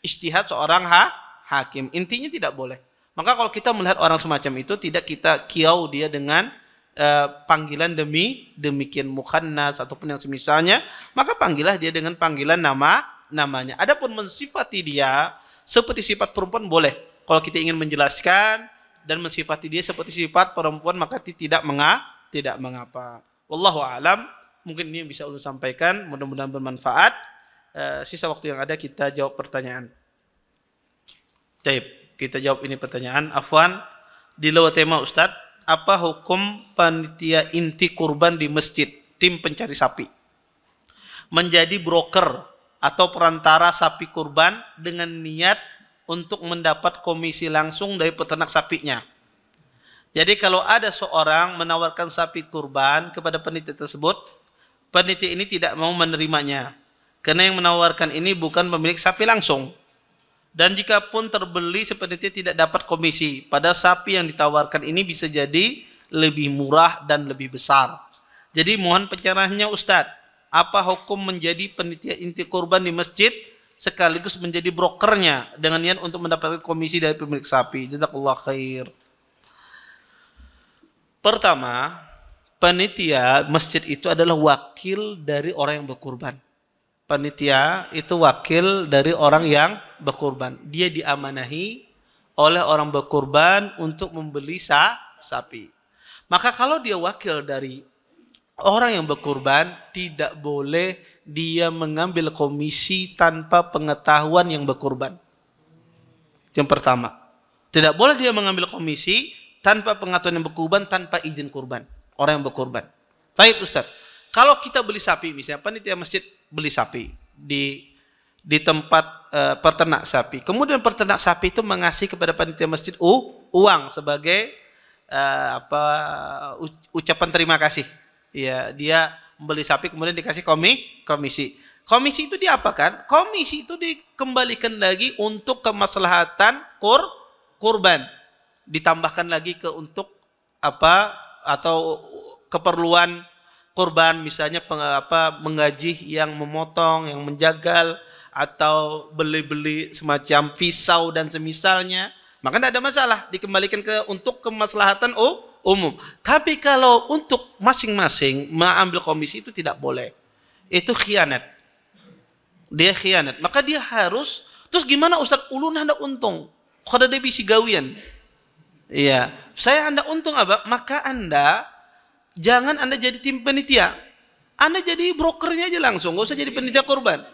A: istihad seorang ha hakim. Intinya tidak boleh. Maka kalau kita melihat orang semacam itu tidak kita kiau dia dengan Uh, panggilan demi demikian mukhannas ataupun yang semisalnya maka panggillah dia dengan panggilan nama namanya adapun mensifati dia seperti sifat perempuan boleh kalau kita ingin menjelaskan dan mensifati dia seperti sifat perempuan maka tidak menga tidak mengapa. Wallahu alam. Mungkin ini yang bisa ulun sampaikan, mudah-mudahan bermanfaat. Eh, sisa waktu yang ada kita jawab pertanyaan. Baik, kita jawab ini pertanyaan. Afwan, di luar tema Ustadz, apa hukum panitia inti kurban di masjid, tim pencari sapi? Menjadi broker atau perantara sapi kurban dengan niat untuk mendapat komisi langsung dari peternak sapinya. Jadi kalau ada seorang menawarkan sapi kurban kepada penitia tersebut, penitia ini tidak mau menerimanya. Karena yang menawarkan ini bukan pemilik sapi langsung. Dan jika pun terbeli, seperti tidak dapat komisi. Pada sapi yang ditawarkan ini bisa jadi lebih murah dan lebih besar. Jadi mohon pencerahannya Ustadz, apa hukum menjadi penitia inti kurban di masjid sekaligus menjadi brokernya dengan niat untuk mendapatkan komisi dari pemilik sapi. Jazakallah khair. Pertama, panitia masjid itu adalah wakil dari orang yang berkurban. Panitia itu wakil dari orang yang berkurban. Dia diamanahi oleh orang berkurban untuk membeli sapi. Maka kalau dia wakil dari Orang yang berkurban tidak boleh dia mengambil komisi tanpa pengetahuan yang berkurban. Yang pertama, tidak boleh dia mengambil komisi tanpa pengetahuan yang berkurban, tanpa izin kurban. Orang yang berkurban. Baik Ustaz, kalau kita beli sapi misalnya, panitia masjid beli sapi di di tempat e, eh, peternak sapi. Kemudian peternak sapi itu mengasih kepada panitia masjid uh, uang sebagai e, apa ucapan terima kasih ya dia membeli sapi kemudian dikasih komi komisi komisi itu diapakan komisi itu dikembalikan lagi untuk kemaslahatan kur kurban ditambahkan lagi ke untuk apa atau keperluan kurban misalnya peng, apa mengaji yang memotong yang menjagal atau beli-beli semacam pisau dan semisalnya maka tidak ada masalah dikembalikan ke untuk kemaslahatan oh umum. Tapi kalau untuk masing-masing mengambil komisi itu tidak boleh. Itu khianat. Dia khianat. Maka dia harus, terus gimana Ustaz ulun anda untung? Kada debi si gawian. Iya. Saya anda untung apa? Maka anda, jangan anda jadi tim penitia. Anda jadi brokernya aja langsung, gak usah jadi penitia korban.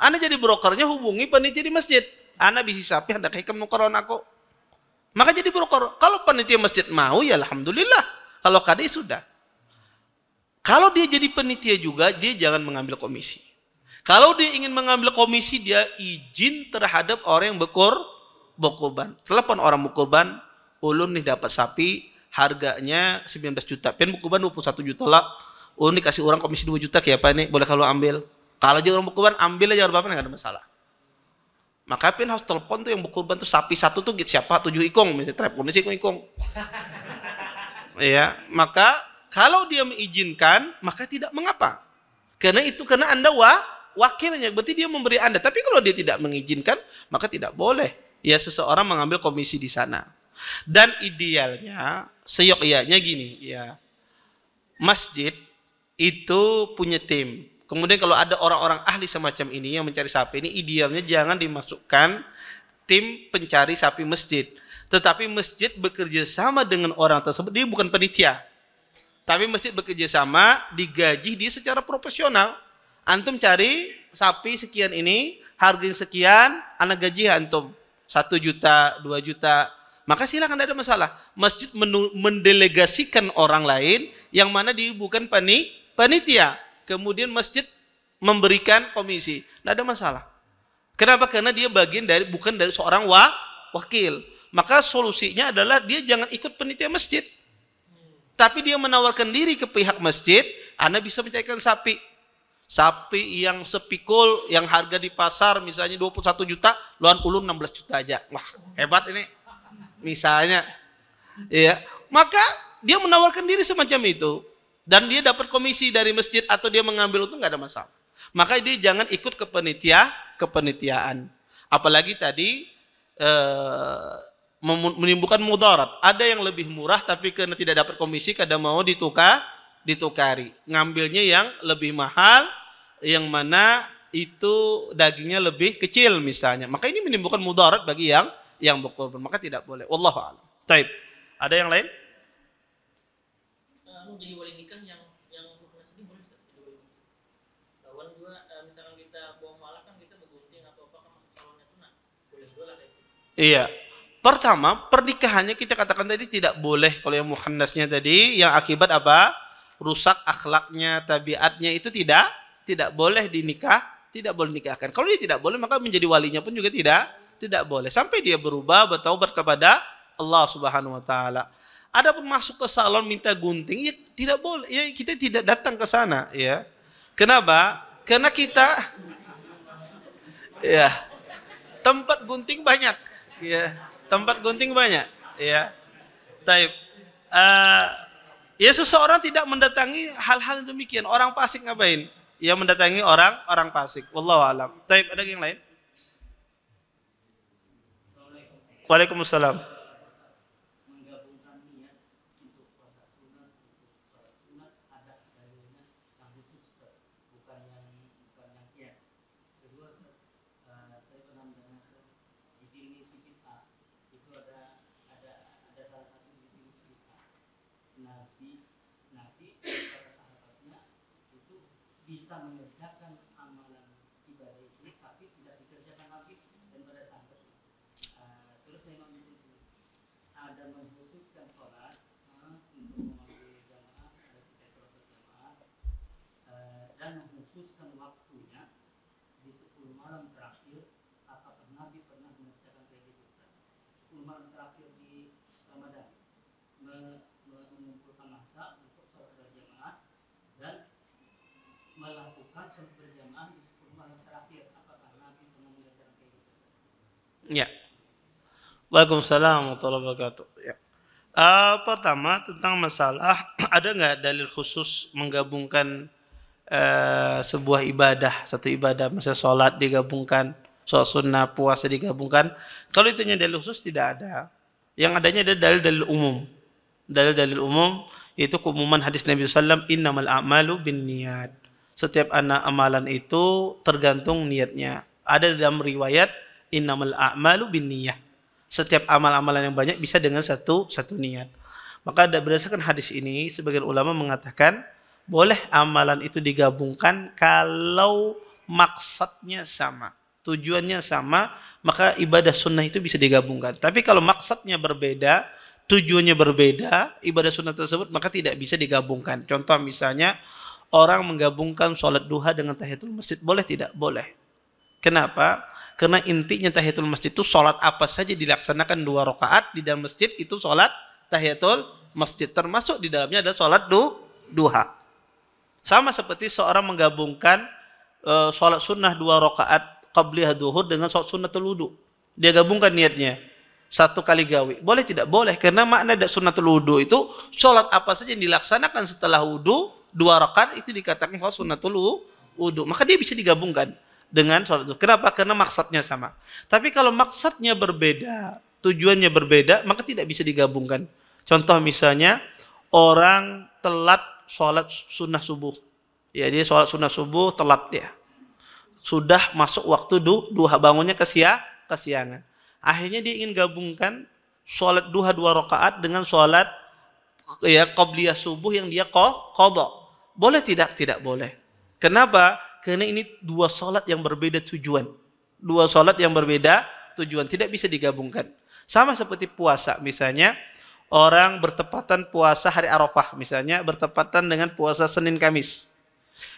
A: Anda jadi brokernya hubungi penitia di masjid. Anda bisa sapi, anda kayak kamu aku. Maka jadi berkor. Kalau panitia masjid mau ya alhamdulillah. Kalau kadai sudah. Kalau dia jadi penitia juga, dia jangan mengambil komisi. Kalau dia ingin mengambil komisi, dia izin terhadap orang yang berkor, berkorban. Telepon orang bukoban, ulun nih dapat sapi, harganya 19 juta. Pian berkorban 21 juta lah. Ulun dikasih orang komisi 2 juta, kayak apa ini? Boleh kalau ambil. Kalau jadi orang bukoban, ambil aja orang bapak, enggak ada masalah. Maka pin harus telepon tuh yang berkurban tuh sapi satu tuh gitu siapa tujuh ikong misalnya telepon sih ikong ikong. ya, maka kalau dia mengizinkan maka tidak mengapa. Karena itu karena anda wa wakilnya berarti dia memberi anda. Tapi kalau dia tidak mengizinkan maka tidak boleh. Ya seseorang mengambil komisi di sana. Dan idealnya seyogyanya gini ya masjid itu punya tim Kemudian kalau ada orang-orang ahli semacam ini yang mencari sapi ini idealnya jangan dimasukkan tim pencari sapi masjid. Tetapi masjid bekerja sama dengan orang tersebut, dia bukan penitia. Tapi masjid bekerja sama, digaji dia secara profesional. Antum cari sapi sekian ini, harga sekian, anak gaji antum. satu juta, dua juta, maka silahkan ada masalah. Masjid mendelegasikan orang lain yang mana dia bukan panitia kemudian masjid memberikan komisi. Tidak ada masalah. Kenapa? Karena dia bagian dari bukan dari seorang wa, wakil. Maka solusinya adalah dia jangan ikut penitia masjid. Tapi dia menawarkan diri ke pihak masjid, Anda bisa mencarikan sapi. Sapi yang sepikul, yang harga di pasar misalnya 21 juta, luan ulun 16 juta aja. Wah, hebat ini. Misalnya. Iya. Maka dia menawarkan diri semacam itu dan dia dapat komisi dari masjid atau dia mengambil untung nggak ada masalah. Maka dia jangan ikut ke penitia kepenitiaan. Apalagi tadi eh, menimbulkan mudarat. Ada yang lebih murah tapi karena tidak dapat komisi kadang mau ditukar ditukari. Ngambilnya yang lebih mahal yang mana itu dagingnya lebih kecil misalnya. Maka ini menimbulkan mudarat bagi yang yang berkorban. Maka tidak boleh. Wallahu a'lam. Taib. Ada yang lain? Iya. Pertama, pernikahannya kita katakan tadi tidak boleh kalau yang muhandasnya tadi yang akibat apa? Rusak akhlaknya, tabiatnya itu tidak tidak boleh dinikah, tidak boleh nikahkan. Kalau dia tidak boleh maka menjadi walinya pun juga tidak tidak boleh sampai dia berubah bertaubat kepada Allah Subhanahu wa taala. Ada pun masuk ke salon minta gunting, ya tidak boleh. Ya kita tidak datang ke sana, ya. Kenapa? Karena kita ya tempat gunting banyak ya tempat gunting banyak ya taib uh, ya seseorang tidak mendatangi hal-hal demikian orang pasik ngapain ya mendatangi orang orang pasik wallahu alam taib ada yang lain Waalaikumsalam. Ya. Waalaikumsalam warahmatullahi wabarakatuh. Ya. Uh, pertama tentang masalah ada nggak dalil khusus menggabungkan uh, sebuah ibadah satu ibadah misalnya sholat digabungkan sholat sunnah puasa digabungkan kalau itu dalil khusus tidak ada yang adanya ada dalil-dalil umum dalil-dalil umum itu keumuman hadis Nabi SAW innamal a'malu bin niat setiap anak amalan itu tergantung niatnya ada dalam riwayat innamal a'malu binniyah. Setiap amal-amalan yang banyak bisa dengan satu satu niat. Maka berdasarkan hadis ini sebagian ulama mengatakan boleh amalan itu digabungkan kalau maksudnya sama, tujuannya sama, maka ibadah sunnah itu bisa digabungkan. Tapi kalau maksudnya berbeda, tujuannya berbeda, ibadah sunnah tersebut maka tidak bisa digabungkan. Contoh misalnya orang menggabungkan sholat duha dengan tahiyatul masjid, boleh tidak? Boleh. Kenapa? Karena intinya tahiyatul masjid itu sholat apa saja dilaksanakan dua rakaat di dalam masjid itu sholat tahiyatul masjid. Termasuk di dalamnya ada sholat du, duha. Sama seperti seorang menggabungkan e, sholat sunnah dua rakaat qabliyah duhur dengan sholat sunnatul wudhu. Dia gabungkan niatnya. Satu kali gawi. Boleh tidak? Boleh. Karena makna dari sunnatul wudhu itu sholat apa saja yang dilaksanakan setelah wudhu dua rakaat itu dikatakan sholat sunnatul wudhu. Maka dia bisa digabungkan dengan sholat zuhur. Kenapa? Karena maksudnya sama. Tapi kalau maksudnya berbeda, tujuannya berbeda, maka tidak bisa digabungkan. Contoh misalnya, orang telat sholat sunnah subuh. Ya, dia sholat sunnah subuh telat dia. Sudah masuk waktu du, duha bangunnya kesia, kesiangan. Akhirnya dia ingin gabungkan sholat duha dua rakaat dengan sholat ya qobliyah subuh yang dia kodok. Boleh tidak? Tidak boleh. Kenapa? Karena ini dua solat yang berbeda tujuan. Dua solat yang berbeda tujuan. Tidak bisa digabungkan. Sama seperti puasa misalnya. Orang bertepatan puasa hari Arafah misalnya. Bertepatan dengan puasa Senin Kamis.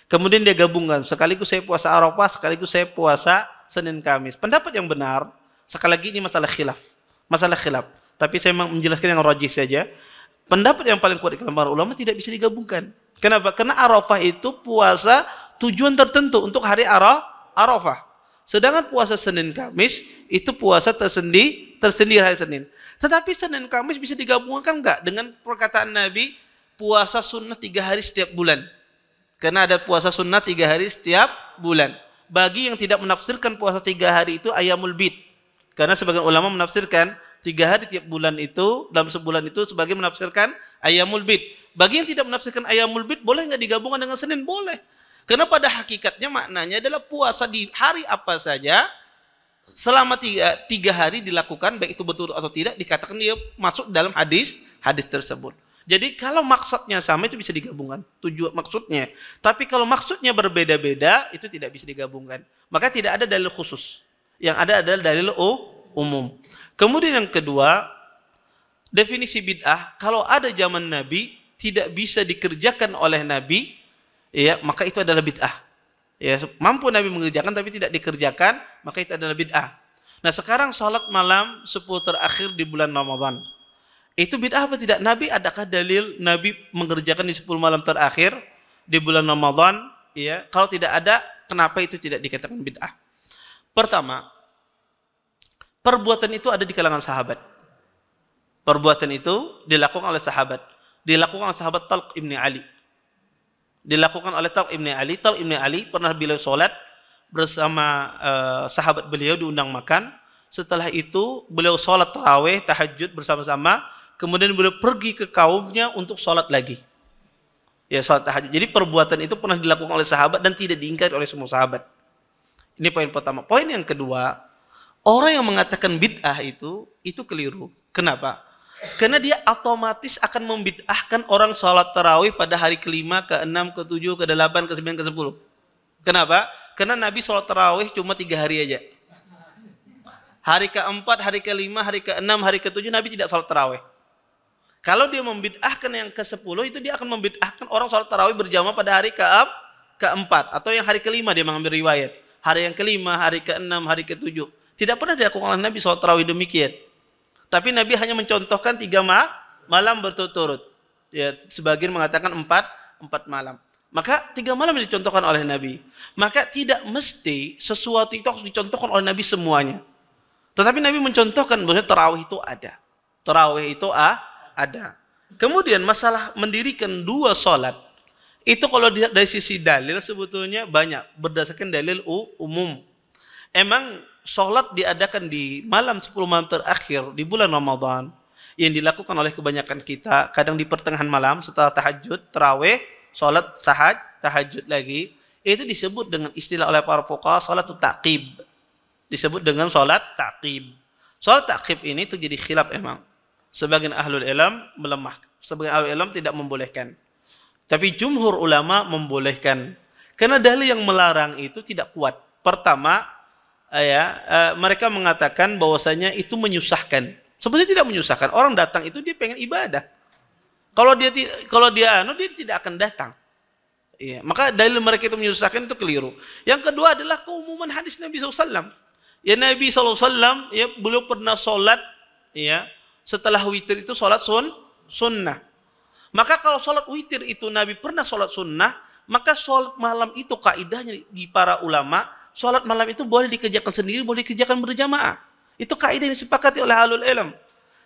A: Kemudian dia gabungkan. Sekaligus saya puasa Arafah, sekaligus saya puasa Senin Kamis. Pendapat yang benar. Sekali lagi ini masalah khilaf. Masalah khilaf. Tapi saya menjelaskan yang rojih saja. Pendapat yang paling kuat di kalangan ulama tidak bisa digabungkan. Kenapa? Karena Arafah itu puasa tujuan tertentu untuk hari Arafah. Sedangkan puasa Senin Kamis itu puasa tersendiri tersendiri hari Senin. Tetapi Senin Kamis bisa digabungkan enggak dengan perkataan Nabi puasa sunnah tiga hari setiap bulan. Karena ada puasa sunnah tiga hari setiap bulan. Bagi yang tidak menafsirkan puasa tiga hari itu ayamul bid. Karena sebagian ulama menafsirkan tiga hari tiap bulan itu dalam sebulan itu sebagai menafsirkan ayamul bid. Bagi yang tidak menafsirkan ayamul bid boleh enggak digabungkan dengan Senin? Boleh. Karena pada hakikatnya maknanya adalah puasa di hari apa saja selama tiga, tiga hari dilakukan baik itu betul atau tidak dikatakan dia masuk dalam hadis hadis tersebut. Jadi kalau maksudnya sama itu bisa digabungkan tujuan maksudnya. Tapi kalau maksudnya berbeda-beda itu tidak bisa digabungkan. Maka tidak ada dalil khusus. Yang ada adalah dalil umum. Kemudian yang kedua, definisi bid'ah kalau ada zaman Nabi tidak bisa dikerjakan oleh Nabi ya maka itu adalah bid'ah. Ya, mampu Nabi mengerjakan tapi tidak dikerjakan, maka itu adalah bid'ah. Nah, sekarang sholat malam sepuluh terakhir di bulan Ramadan. Itu bid'ah apa tidak? Nabi adakah dalil Nabi mengerjakan di sepuluh malam terakhir di bulan Ramadan? Ya, kalau tidak ada, kenapa itu tidak dikatakan bid'ah? Pertama, perbuatan itu ada di kalangan sahabat. Perbuatan itu dilakukan oleh sahabat. Dilakukan oleh sahabat Talq Ibni Ali dilakukan oleh Talq ibn Ali. Talq ibn Ali pernah beliau sholat bersama uh, sahabat beliau diundang makan. Setelah itu beliau sholat terawih, tahajud bersama-sama. Kemudian beliau pergi ke kaumnya untuk sholat lagi. Ya sholat tahajud. Jadi perbuatan itu pernah dilakukan oleh sahabat dan tidak diingkari oleh semua sahabat. Ini poin pertama. Poin yang kedua, orang yang mengatakan bid'ah itu, itu keliru. Kenapa? Karena dia otomatis akan membid'ahkan orang sholat tarawih pada hari kelima, ke enam, ke tujuh, ke delapan, ke sembilan, ke sepuluh. Kenapa? Karena Nabi sholat tarawih cuma tiga hari aja. Hari keempat, hari kelima, hari keenam, hari ketujuh Nabi tidak sholat tarawih. Kalau dia membid'ahkan yang ke sepuluh itu dia akan membid'ahkan orang sholat tarawih berjamaah pada hari ke keempat atau yang hari kelima dia mengambil riwayat. Hari yang kelima, hari keenam, hari ketujuh. Tidak pernah dilakukan oleh Nabi sholat tarawih demikian. Tapi Nabi hanya mencontohkan tiga ma malam berturut-turut. Ya, sebagian mengatakan empat, empat malam. Maka tiga malam yang dicontohkan oleh Nabi. Maka tidak mesti sesuatu itu harus dicontohkan oleh Nabi semuanya. Tetapi Nabi mencontohkan bahwa terawih itu ada. Terawih itu ah, ada. Kemudian masalah mendirikan dua sholat. Itu kalau dari sisi dalil sebetulnya banyak. Berdasarkan dalil umum. Emang sholat diadakan di malam 10 malam terakhir di bulan Ramadan yang dilakukan oleh kebanyakan kita kadang di pertengahan malam setelah tahajud, terawih, sholat sahaj, tahajud lagi itu disebut dengan istilah oleh para fuqaha sholat taqib disebut dengan sholat taqib sholat taqib ini itu jadi khilaf emang sebagian ahlul ilm melemah sebagian ahlul ilm tidak membolehkan tapi jumhur ulama membolehkan karena dalil yang melarang itu tidak kuat pertama Eh, ya eh, mereka mengatakan bahwasanya itu menyusahkan. Sebenarnya tidak menyusahkan. Orang datang itu dia pengen ibadah. Kalau dia kalau dia anu dia tidak akan datang. Iya, maka dalil mereka itu menyusahkan itu keliru. Yang kedua adalah keumuman hadis Nabi SAW. Ya Nabi SAW ya beliau pernah sholat ya setelah witir itu sholat sun sunnah. Maka kalau sholat witir itu Nabi pernah sholat sunnah, maka sholat malam itu kaidahnya di para ulama Sholat malam itu boleh dikerjakan sendiri, boleh dikerjakan berjamaah. Itu kaidah yang disepakati oleh alul ilm.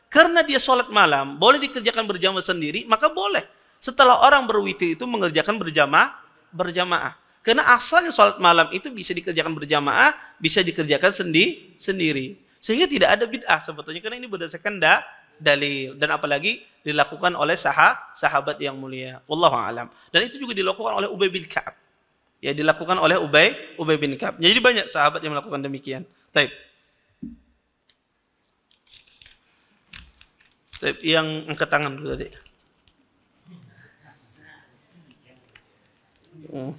A: Karena dia sholat malam, boleh dikerjakan berjamaah sendiri, maka boleh. Setelah orang berwitir itu mengerjakan berjamaah, berjamaah. Karena asalnya sholat malam itu bisa dikerjakan berjamaah, bisa dikerjakan sendi, sendiri. Sehingga tidak ada bid'ah sebetulnya, karena ini berdasarkan da, dalil. Dan apalagi dilakukan oleh sah, sahabat yang mulia. Wallahu'alam. alam. Dan itu juga dilakukan oleh Ubay bin Ka'ab ya dilakukan oleh Ubay Ubay bin Ka'ab. Jadi banyak sahabat yang melakukan demikian. Taib. Taib yang angkat tangan dulu tadi. Hmm.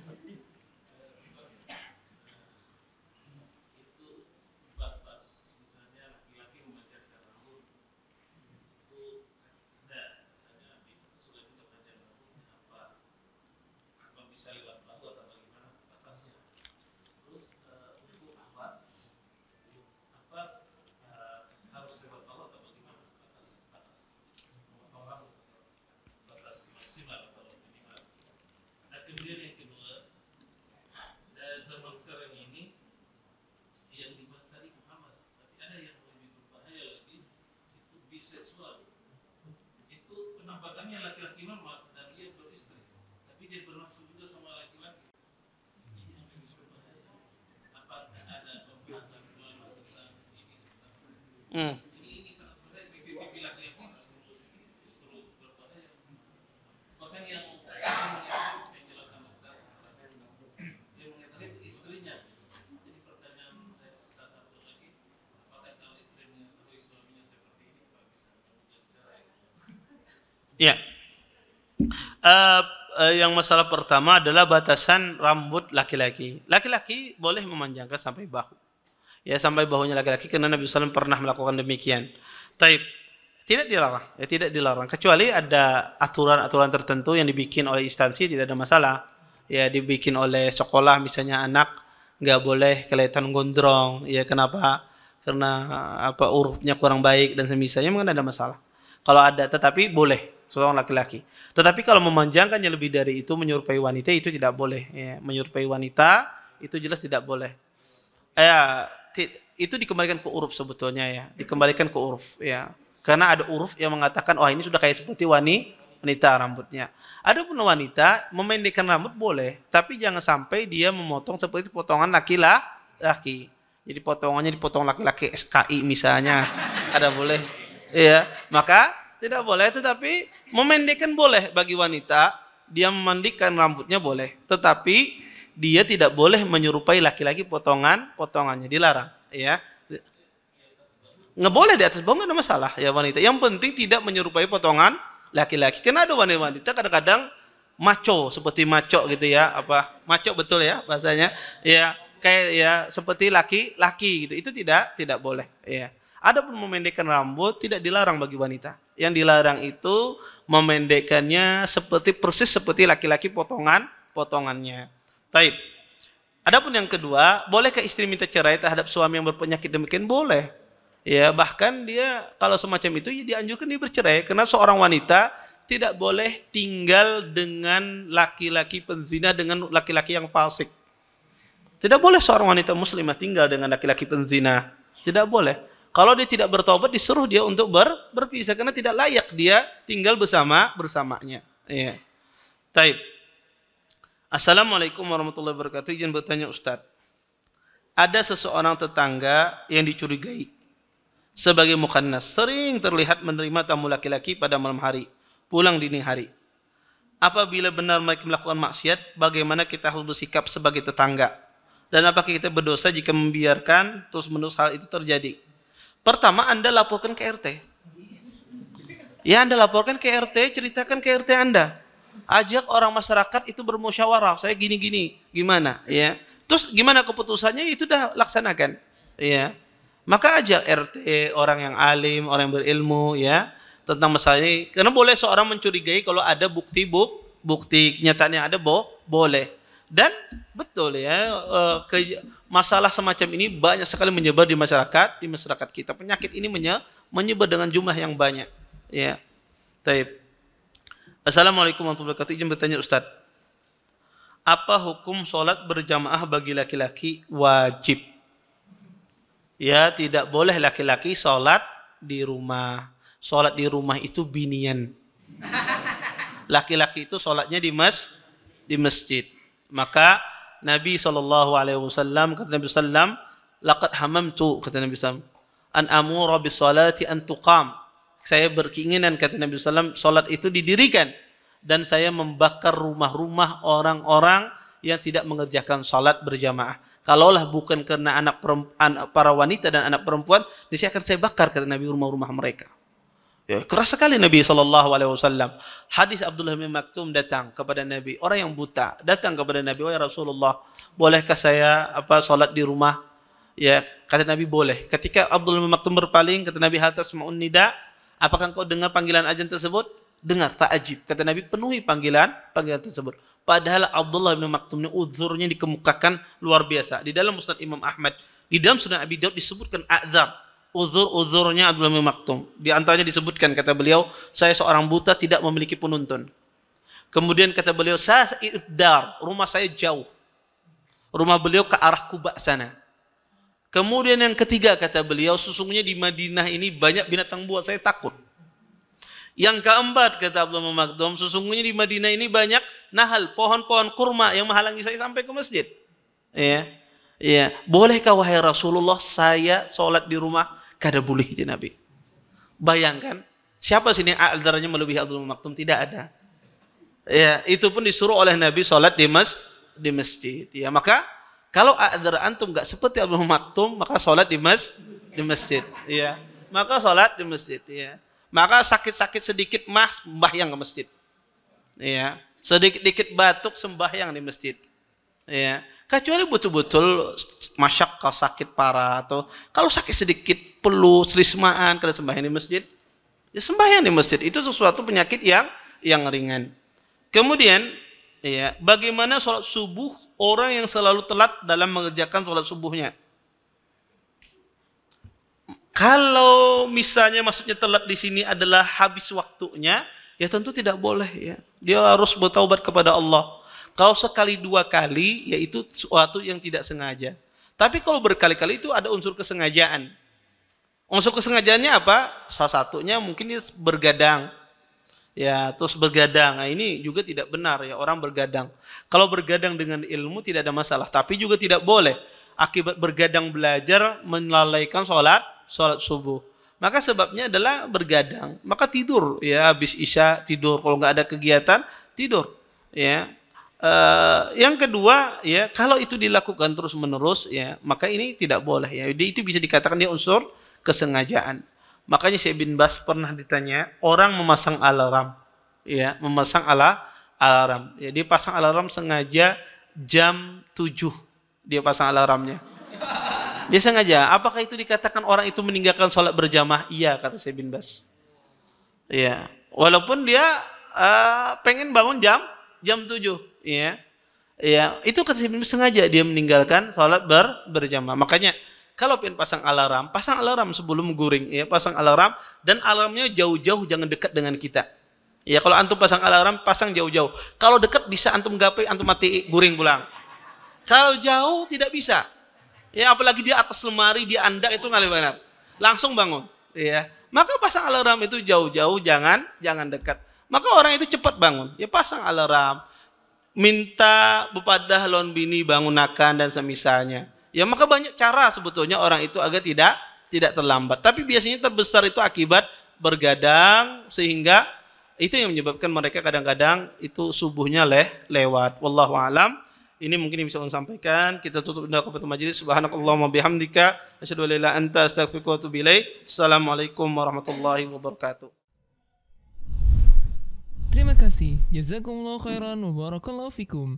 A: Hmm. Ya. Uh, uh, yang masalah pertama adalah batasan rambut laki-laki. Laki-laki boleh memanjangkan sampai bahu ya sampai bahunya laki-laki karena Nabi SAW pernah melakukan demikian. Taib tidak dilarang, ya tidak dilarang kecuali ada aturan-aturan tertentu yang dibikin oleh instansi tidak ada masalah. Ya dibikin oleh sekolah misalnya anak nggak boleh kelihatan gondrong, ya kenapa? Karena apa urufnya kurang baik dan semisalnya mungkin ada masalah. Kalau ada tetapi boleh seorang laki-laki. Tetapi kalau memanjangkannya lebih dari itu menyerupai wanita itu tidak boleh. Ya, menyerupai wanita itu jelas tidak boleh. Ya, itu dikembalikan ke uruf sebetulnya ya, dikembalikan ke uruf ya. Karena ada uruf yang mengatakan oh ini sudah kayak seperti wani wanita rambutnya. Ada pun wanita memendekkan rambut boleh, tapi jangan sampai dia memotong seperti potongan laki-laki. Jadi potongannya dipotong laki-laki SKI misalnya, ada boleh. ya maka tidak boleh tetapi memendekkan boleh bagi wanita, dia memandikan rambutnya boleh. Tetapi dia tidak boleh menyerupai laki-laki potongan-potongannya dilarang ya nggak boleh di atas bawah nggak ada masalah ya wanita yang penting tidak menyerupai potongan laki-laki karena ada wanita-wanita kadang-kadang maco seperti maco gitu ya apa maco betul ya bahasanya ya kayak ya seperti laki-laki gitu itu tidak tidak boleh ya ada pun memendekkan rambut tidak dilarang bagi wanita yang dilarang itu memendekkannya seperti persis seperti laki-laki potongan potongannya Taib. Adapun yang kedua, bolehkah istri minta cerai terhadap suami yang berpenyakit demikian? Boleh. Ya, bahkan dia kalau semacam itu ya dianjurkan dia bercerai karena seorang wanita tidak boleh tinggal dengan laki-laki penzina dengan laki-laki yang fasik. Tidak boleh seorang wanita muslimah tinggal dengan laki-laki penzina. Tidak boleh. Kalau dia tidak bertobat disuruh dia untuk ber, berpisah karena tidak layak dia tinggal bersama bersamanya. Iya. Yeah. Taib. Assalamualaikum warahmatullahi wabarakatuh. Izin bertanya Ustadz. Ada seseorang tetangga yang dicurigai sebagai mukannas sering terlihat menerima tamu laki-laki pada malam hari, pulang dini hari. Apabila benar mereka melakukan maksiat, bagaimana kita harus bersikap sebagai tetangga? Dan apakah kita berdosa jika membiarkan terus-menerus hal itu terjadi? Pertama, Anda laporkan ke RT. Ya, Anda laporkan ke RT, ceritakan ke RT Anda ajak orang masyarakat itu bermusyawarah. Saya gini-gini, gimana? Ya. Terus gimana keputusannya? Ya itu dah laksanakan. Ya. Maka ajak RT, orang yang alim, orang yang berilmu, ya tentang masalah ini. Karena boleh seorang mencurigai kalau ada bukti buk, bukti kenyataannya ada bo, boleh. Dan betul ya, eh, ke, masalah semacam ini banyak sekali menyebar di masyarakat, di masyarakat kita. Penyakit ini menyebar dengan jumlah yang banyak. Ya. tapi Assalamualaikum warahmatullahi wabarakatuh. Izin bertanya Ustaz. Apa hukum sholat berjamaah bagi laki-laki wajib? Ya, tidak boleh laki-laki sholat di rumah. Sholat di rumah itu binian. Laki-laki itu sholatnya di mas, di masjid. Maka Nabi Shallallahu Alaihi Wasallam kata Nabi Sallam, lakat hamam tu kata Nabi Sallam, an amura bisolati an tuqam saya berkeinginan kata Nabi SAW solat itu didirikan dan saya membakar rumah-rumah orang-orang yang tidak mengerjakan salat berjamaah. Kalaulah bukan karena anak para wanita dan anak perempuan, di akan saya bakar kata Nabi rumah-rumah mereka. Ya, keras sekali Nabi Shallallahu Alaihi Wasallam. Hadis Abdullah bin Maktum datang kepada Nabi. Orang yang buta datang kepada Nabi. Wahai Rasulullah, bolehkah saya apa solat di rumah? Ya, kata Nabi boleh. Ketika Abdullah bin Maktum berpaling, kata Nabi hatas maun nida, Apakah engkau dengar panggilan ajan tersebut? Dengar, tak ajib. Kata Nabi, penuhi panggilan panggilan tersebut. Padahal Abdullah bin Maktum ini uzurnya dikemukakan luar biasa. Di dalam Ustaz Imam Ahmad, di dalam Sunan Abi Daud disebutkan azab uzur-uzurnya Abdullah bin Maktum. Di antaranya disebutkan kata beliau, saya seorang buta tidak memiliki penuntun. Kemudian kata beliau, saya ibdar, rumah saya jauh. Rumah beliau ke arah Kuba sana. Kemudian yang ketiga kata beliau, sesungguhnya di Madinah ini banyak binatang buat saya takut. Yang keempat kata Abdullah Muhammad, sesungguhnya di Madinah ini banyak nahal, pohon-pohon kurma yang menghalangi saya sampai ke masjid. Ya. Ya, bolehkah wahai Rasulullah saya sholat di rumah? Kada boleh di Nabi. Bayangkan, siapa sini yang adaranya melebihi Abdul Maktum? Tidak ada. Ya, itu pun disuruh oleh Nabi sholat di mas di masjid. Ya, maka kalau adzar antum nggak seperti Abu Maktum, maka sholat di mas di masjid. Iya. Maka sholat di masjid. Iya. Maka sakit-sakit sedikit mah sembahyang ke masjid. Iya. Sedikit-dikit batuk sembahyang di masjid. Iya. Kecuali betul-betul masyak kalau sakit parah atau kalau sakit sedikit perlu selismaan kena sembahyang di masjid. Ya sembahyang di masjid itu sesuatu penyakit yang yang ringan. Kemudian ya, bagaimana sholat subuh orang yang selalu telat dalam mengerjakan sholat subuhnya? Kalau misalnya maksudnya telat di sini adalah habis waktunya, ya tentu tidak boleh ya. Dia harus bertaubat kepada Allah. Kalau sekali dua kali, yaitu suatu yang tidak sengaja. Tapi kalau berkali-kali itu ada unsur kesengajaan. Unsur kesengajaannya apa? Salah satunya mungkin bergadang, ya terus bergadang. Nah, ini juga tidak benar ya orang bergadang. Kalau bergadang dengan ilmu tidak ada masalah, tapi juga tidak boleh akibat bergadang belajar melalaikan sholat sholat subuh. Maka sebabnya adalah bergadang. Maka tidur ya habis isya tidur kalau nggak ada kegiatan tidur ya. Uh, yang kedua ya kalau itu dilakukan terus menerus ya maka ini tidak boleh ya. Jadi itu bisa dikatakan dia unsur kesengajaan. Makanya Syekh bin Bas pernah ditanya, orang memasang alarm, ya, memasang ala alarm. Ya, dia pasang alarm sengaja jam 7. Dia pasang alarmnya. Dia sengaja. Apakah itu dikatakan orang itu meninggalkan sholat berjamaah? Iya, kata Syekh bin Bas. Ya, walaupun dia uh, pengen bangun jam jam 7, ya. Ya, itu kata Syekh bin Bas sengaja dia meninggalkan sholat ber berjamaah. Makanya kalau pengen pasang alarm, pasang alarm sebelum guring ya, pasang alarm dan alarmnya jauh-jauh jangan dekat dengan kita. Ya kalau antum pasang alarm, pasang jauh-jauh. Kalau dekat bisa antum gapai, antum mati guring pulang. Kalau jauh tidak bisa. Ya apalagi dia atas lemari, dia anda itu ngalih banget. Langsung bangun, ya. Maka pasang alarm itu jauh-jauh, jangan jangan dekat. Maka orang itu cepat bangun. Ya pasang alarm minta kepada lon bini bangunakan dan semisalnya. Ya maka banyak cara sebetulnya orang itu agar tidak tidak terlambat. Tapi biasanya terbesar itu akibat bergadang sehingga itu yang menyebabkan mereka kadang-kadang itu subuhnya leh lewat. Wallahu alam. Ini mungkin yang bisa saya sampaikan. Kita tutup doa kepada majelis. Subhanakallahumma bihamdika asyhadu an la anta astaghfiruka wa atubu ilaik. Assalamualaikum warahmatullahi wabarakatuh. Terima kasih. Jazakumullah khairan wa barakallahu fikum.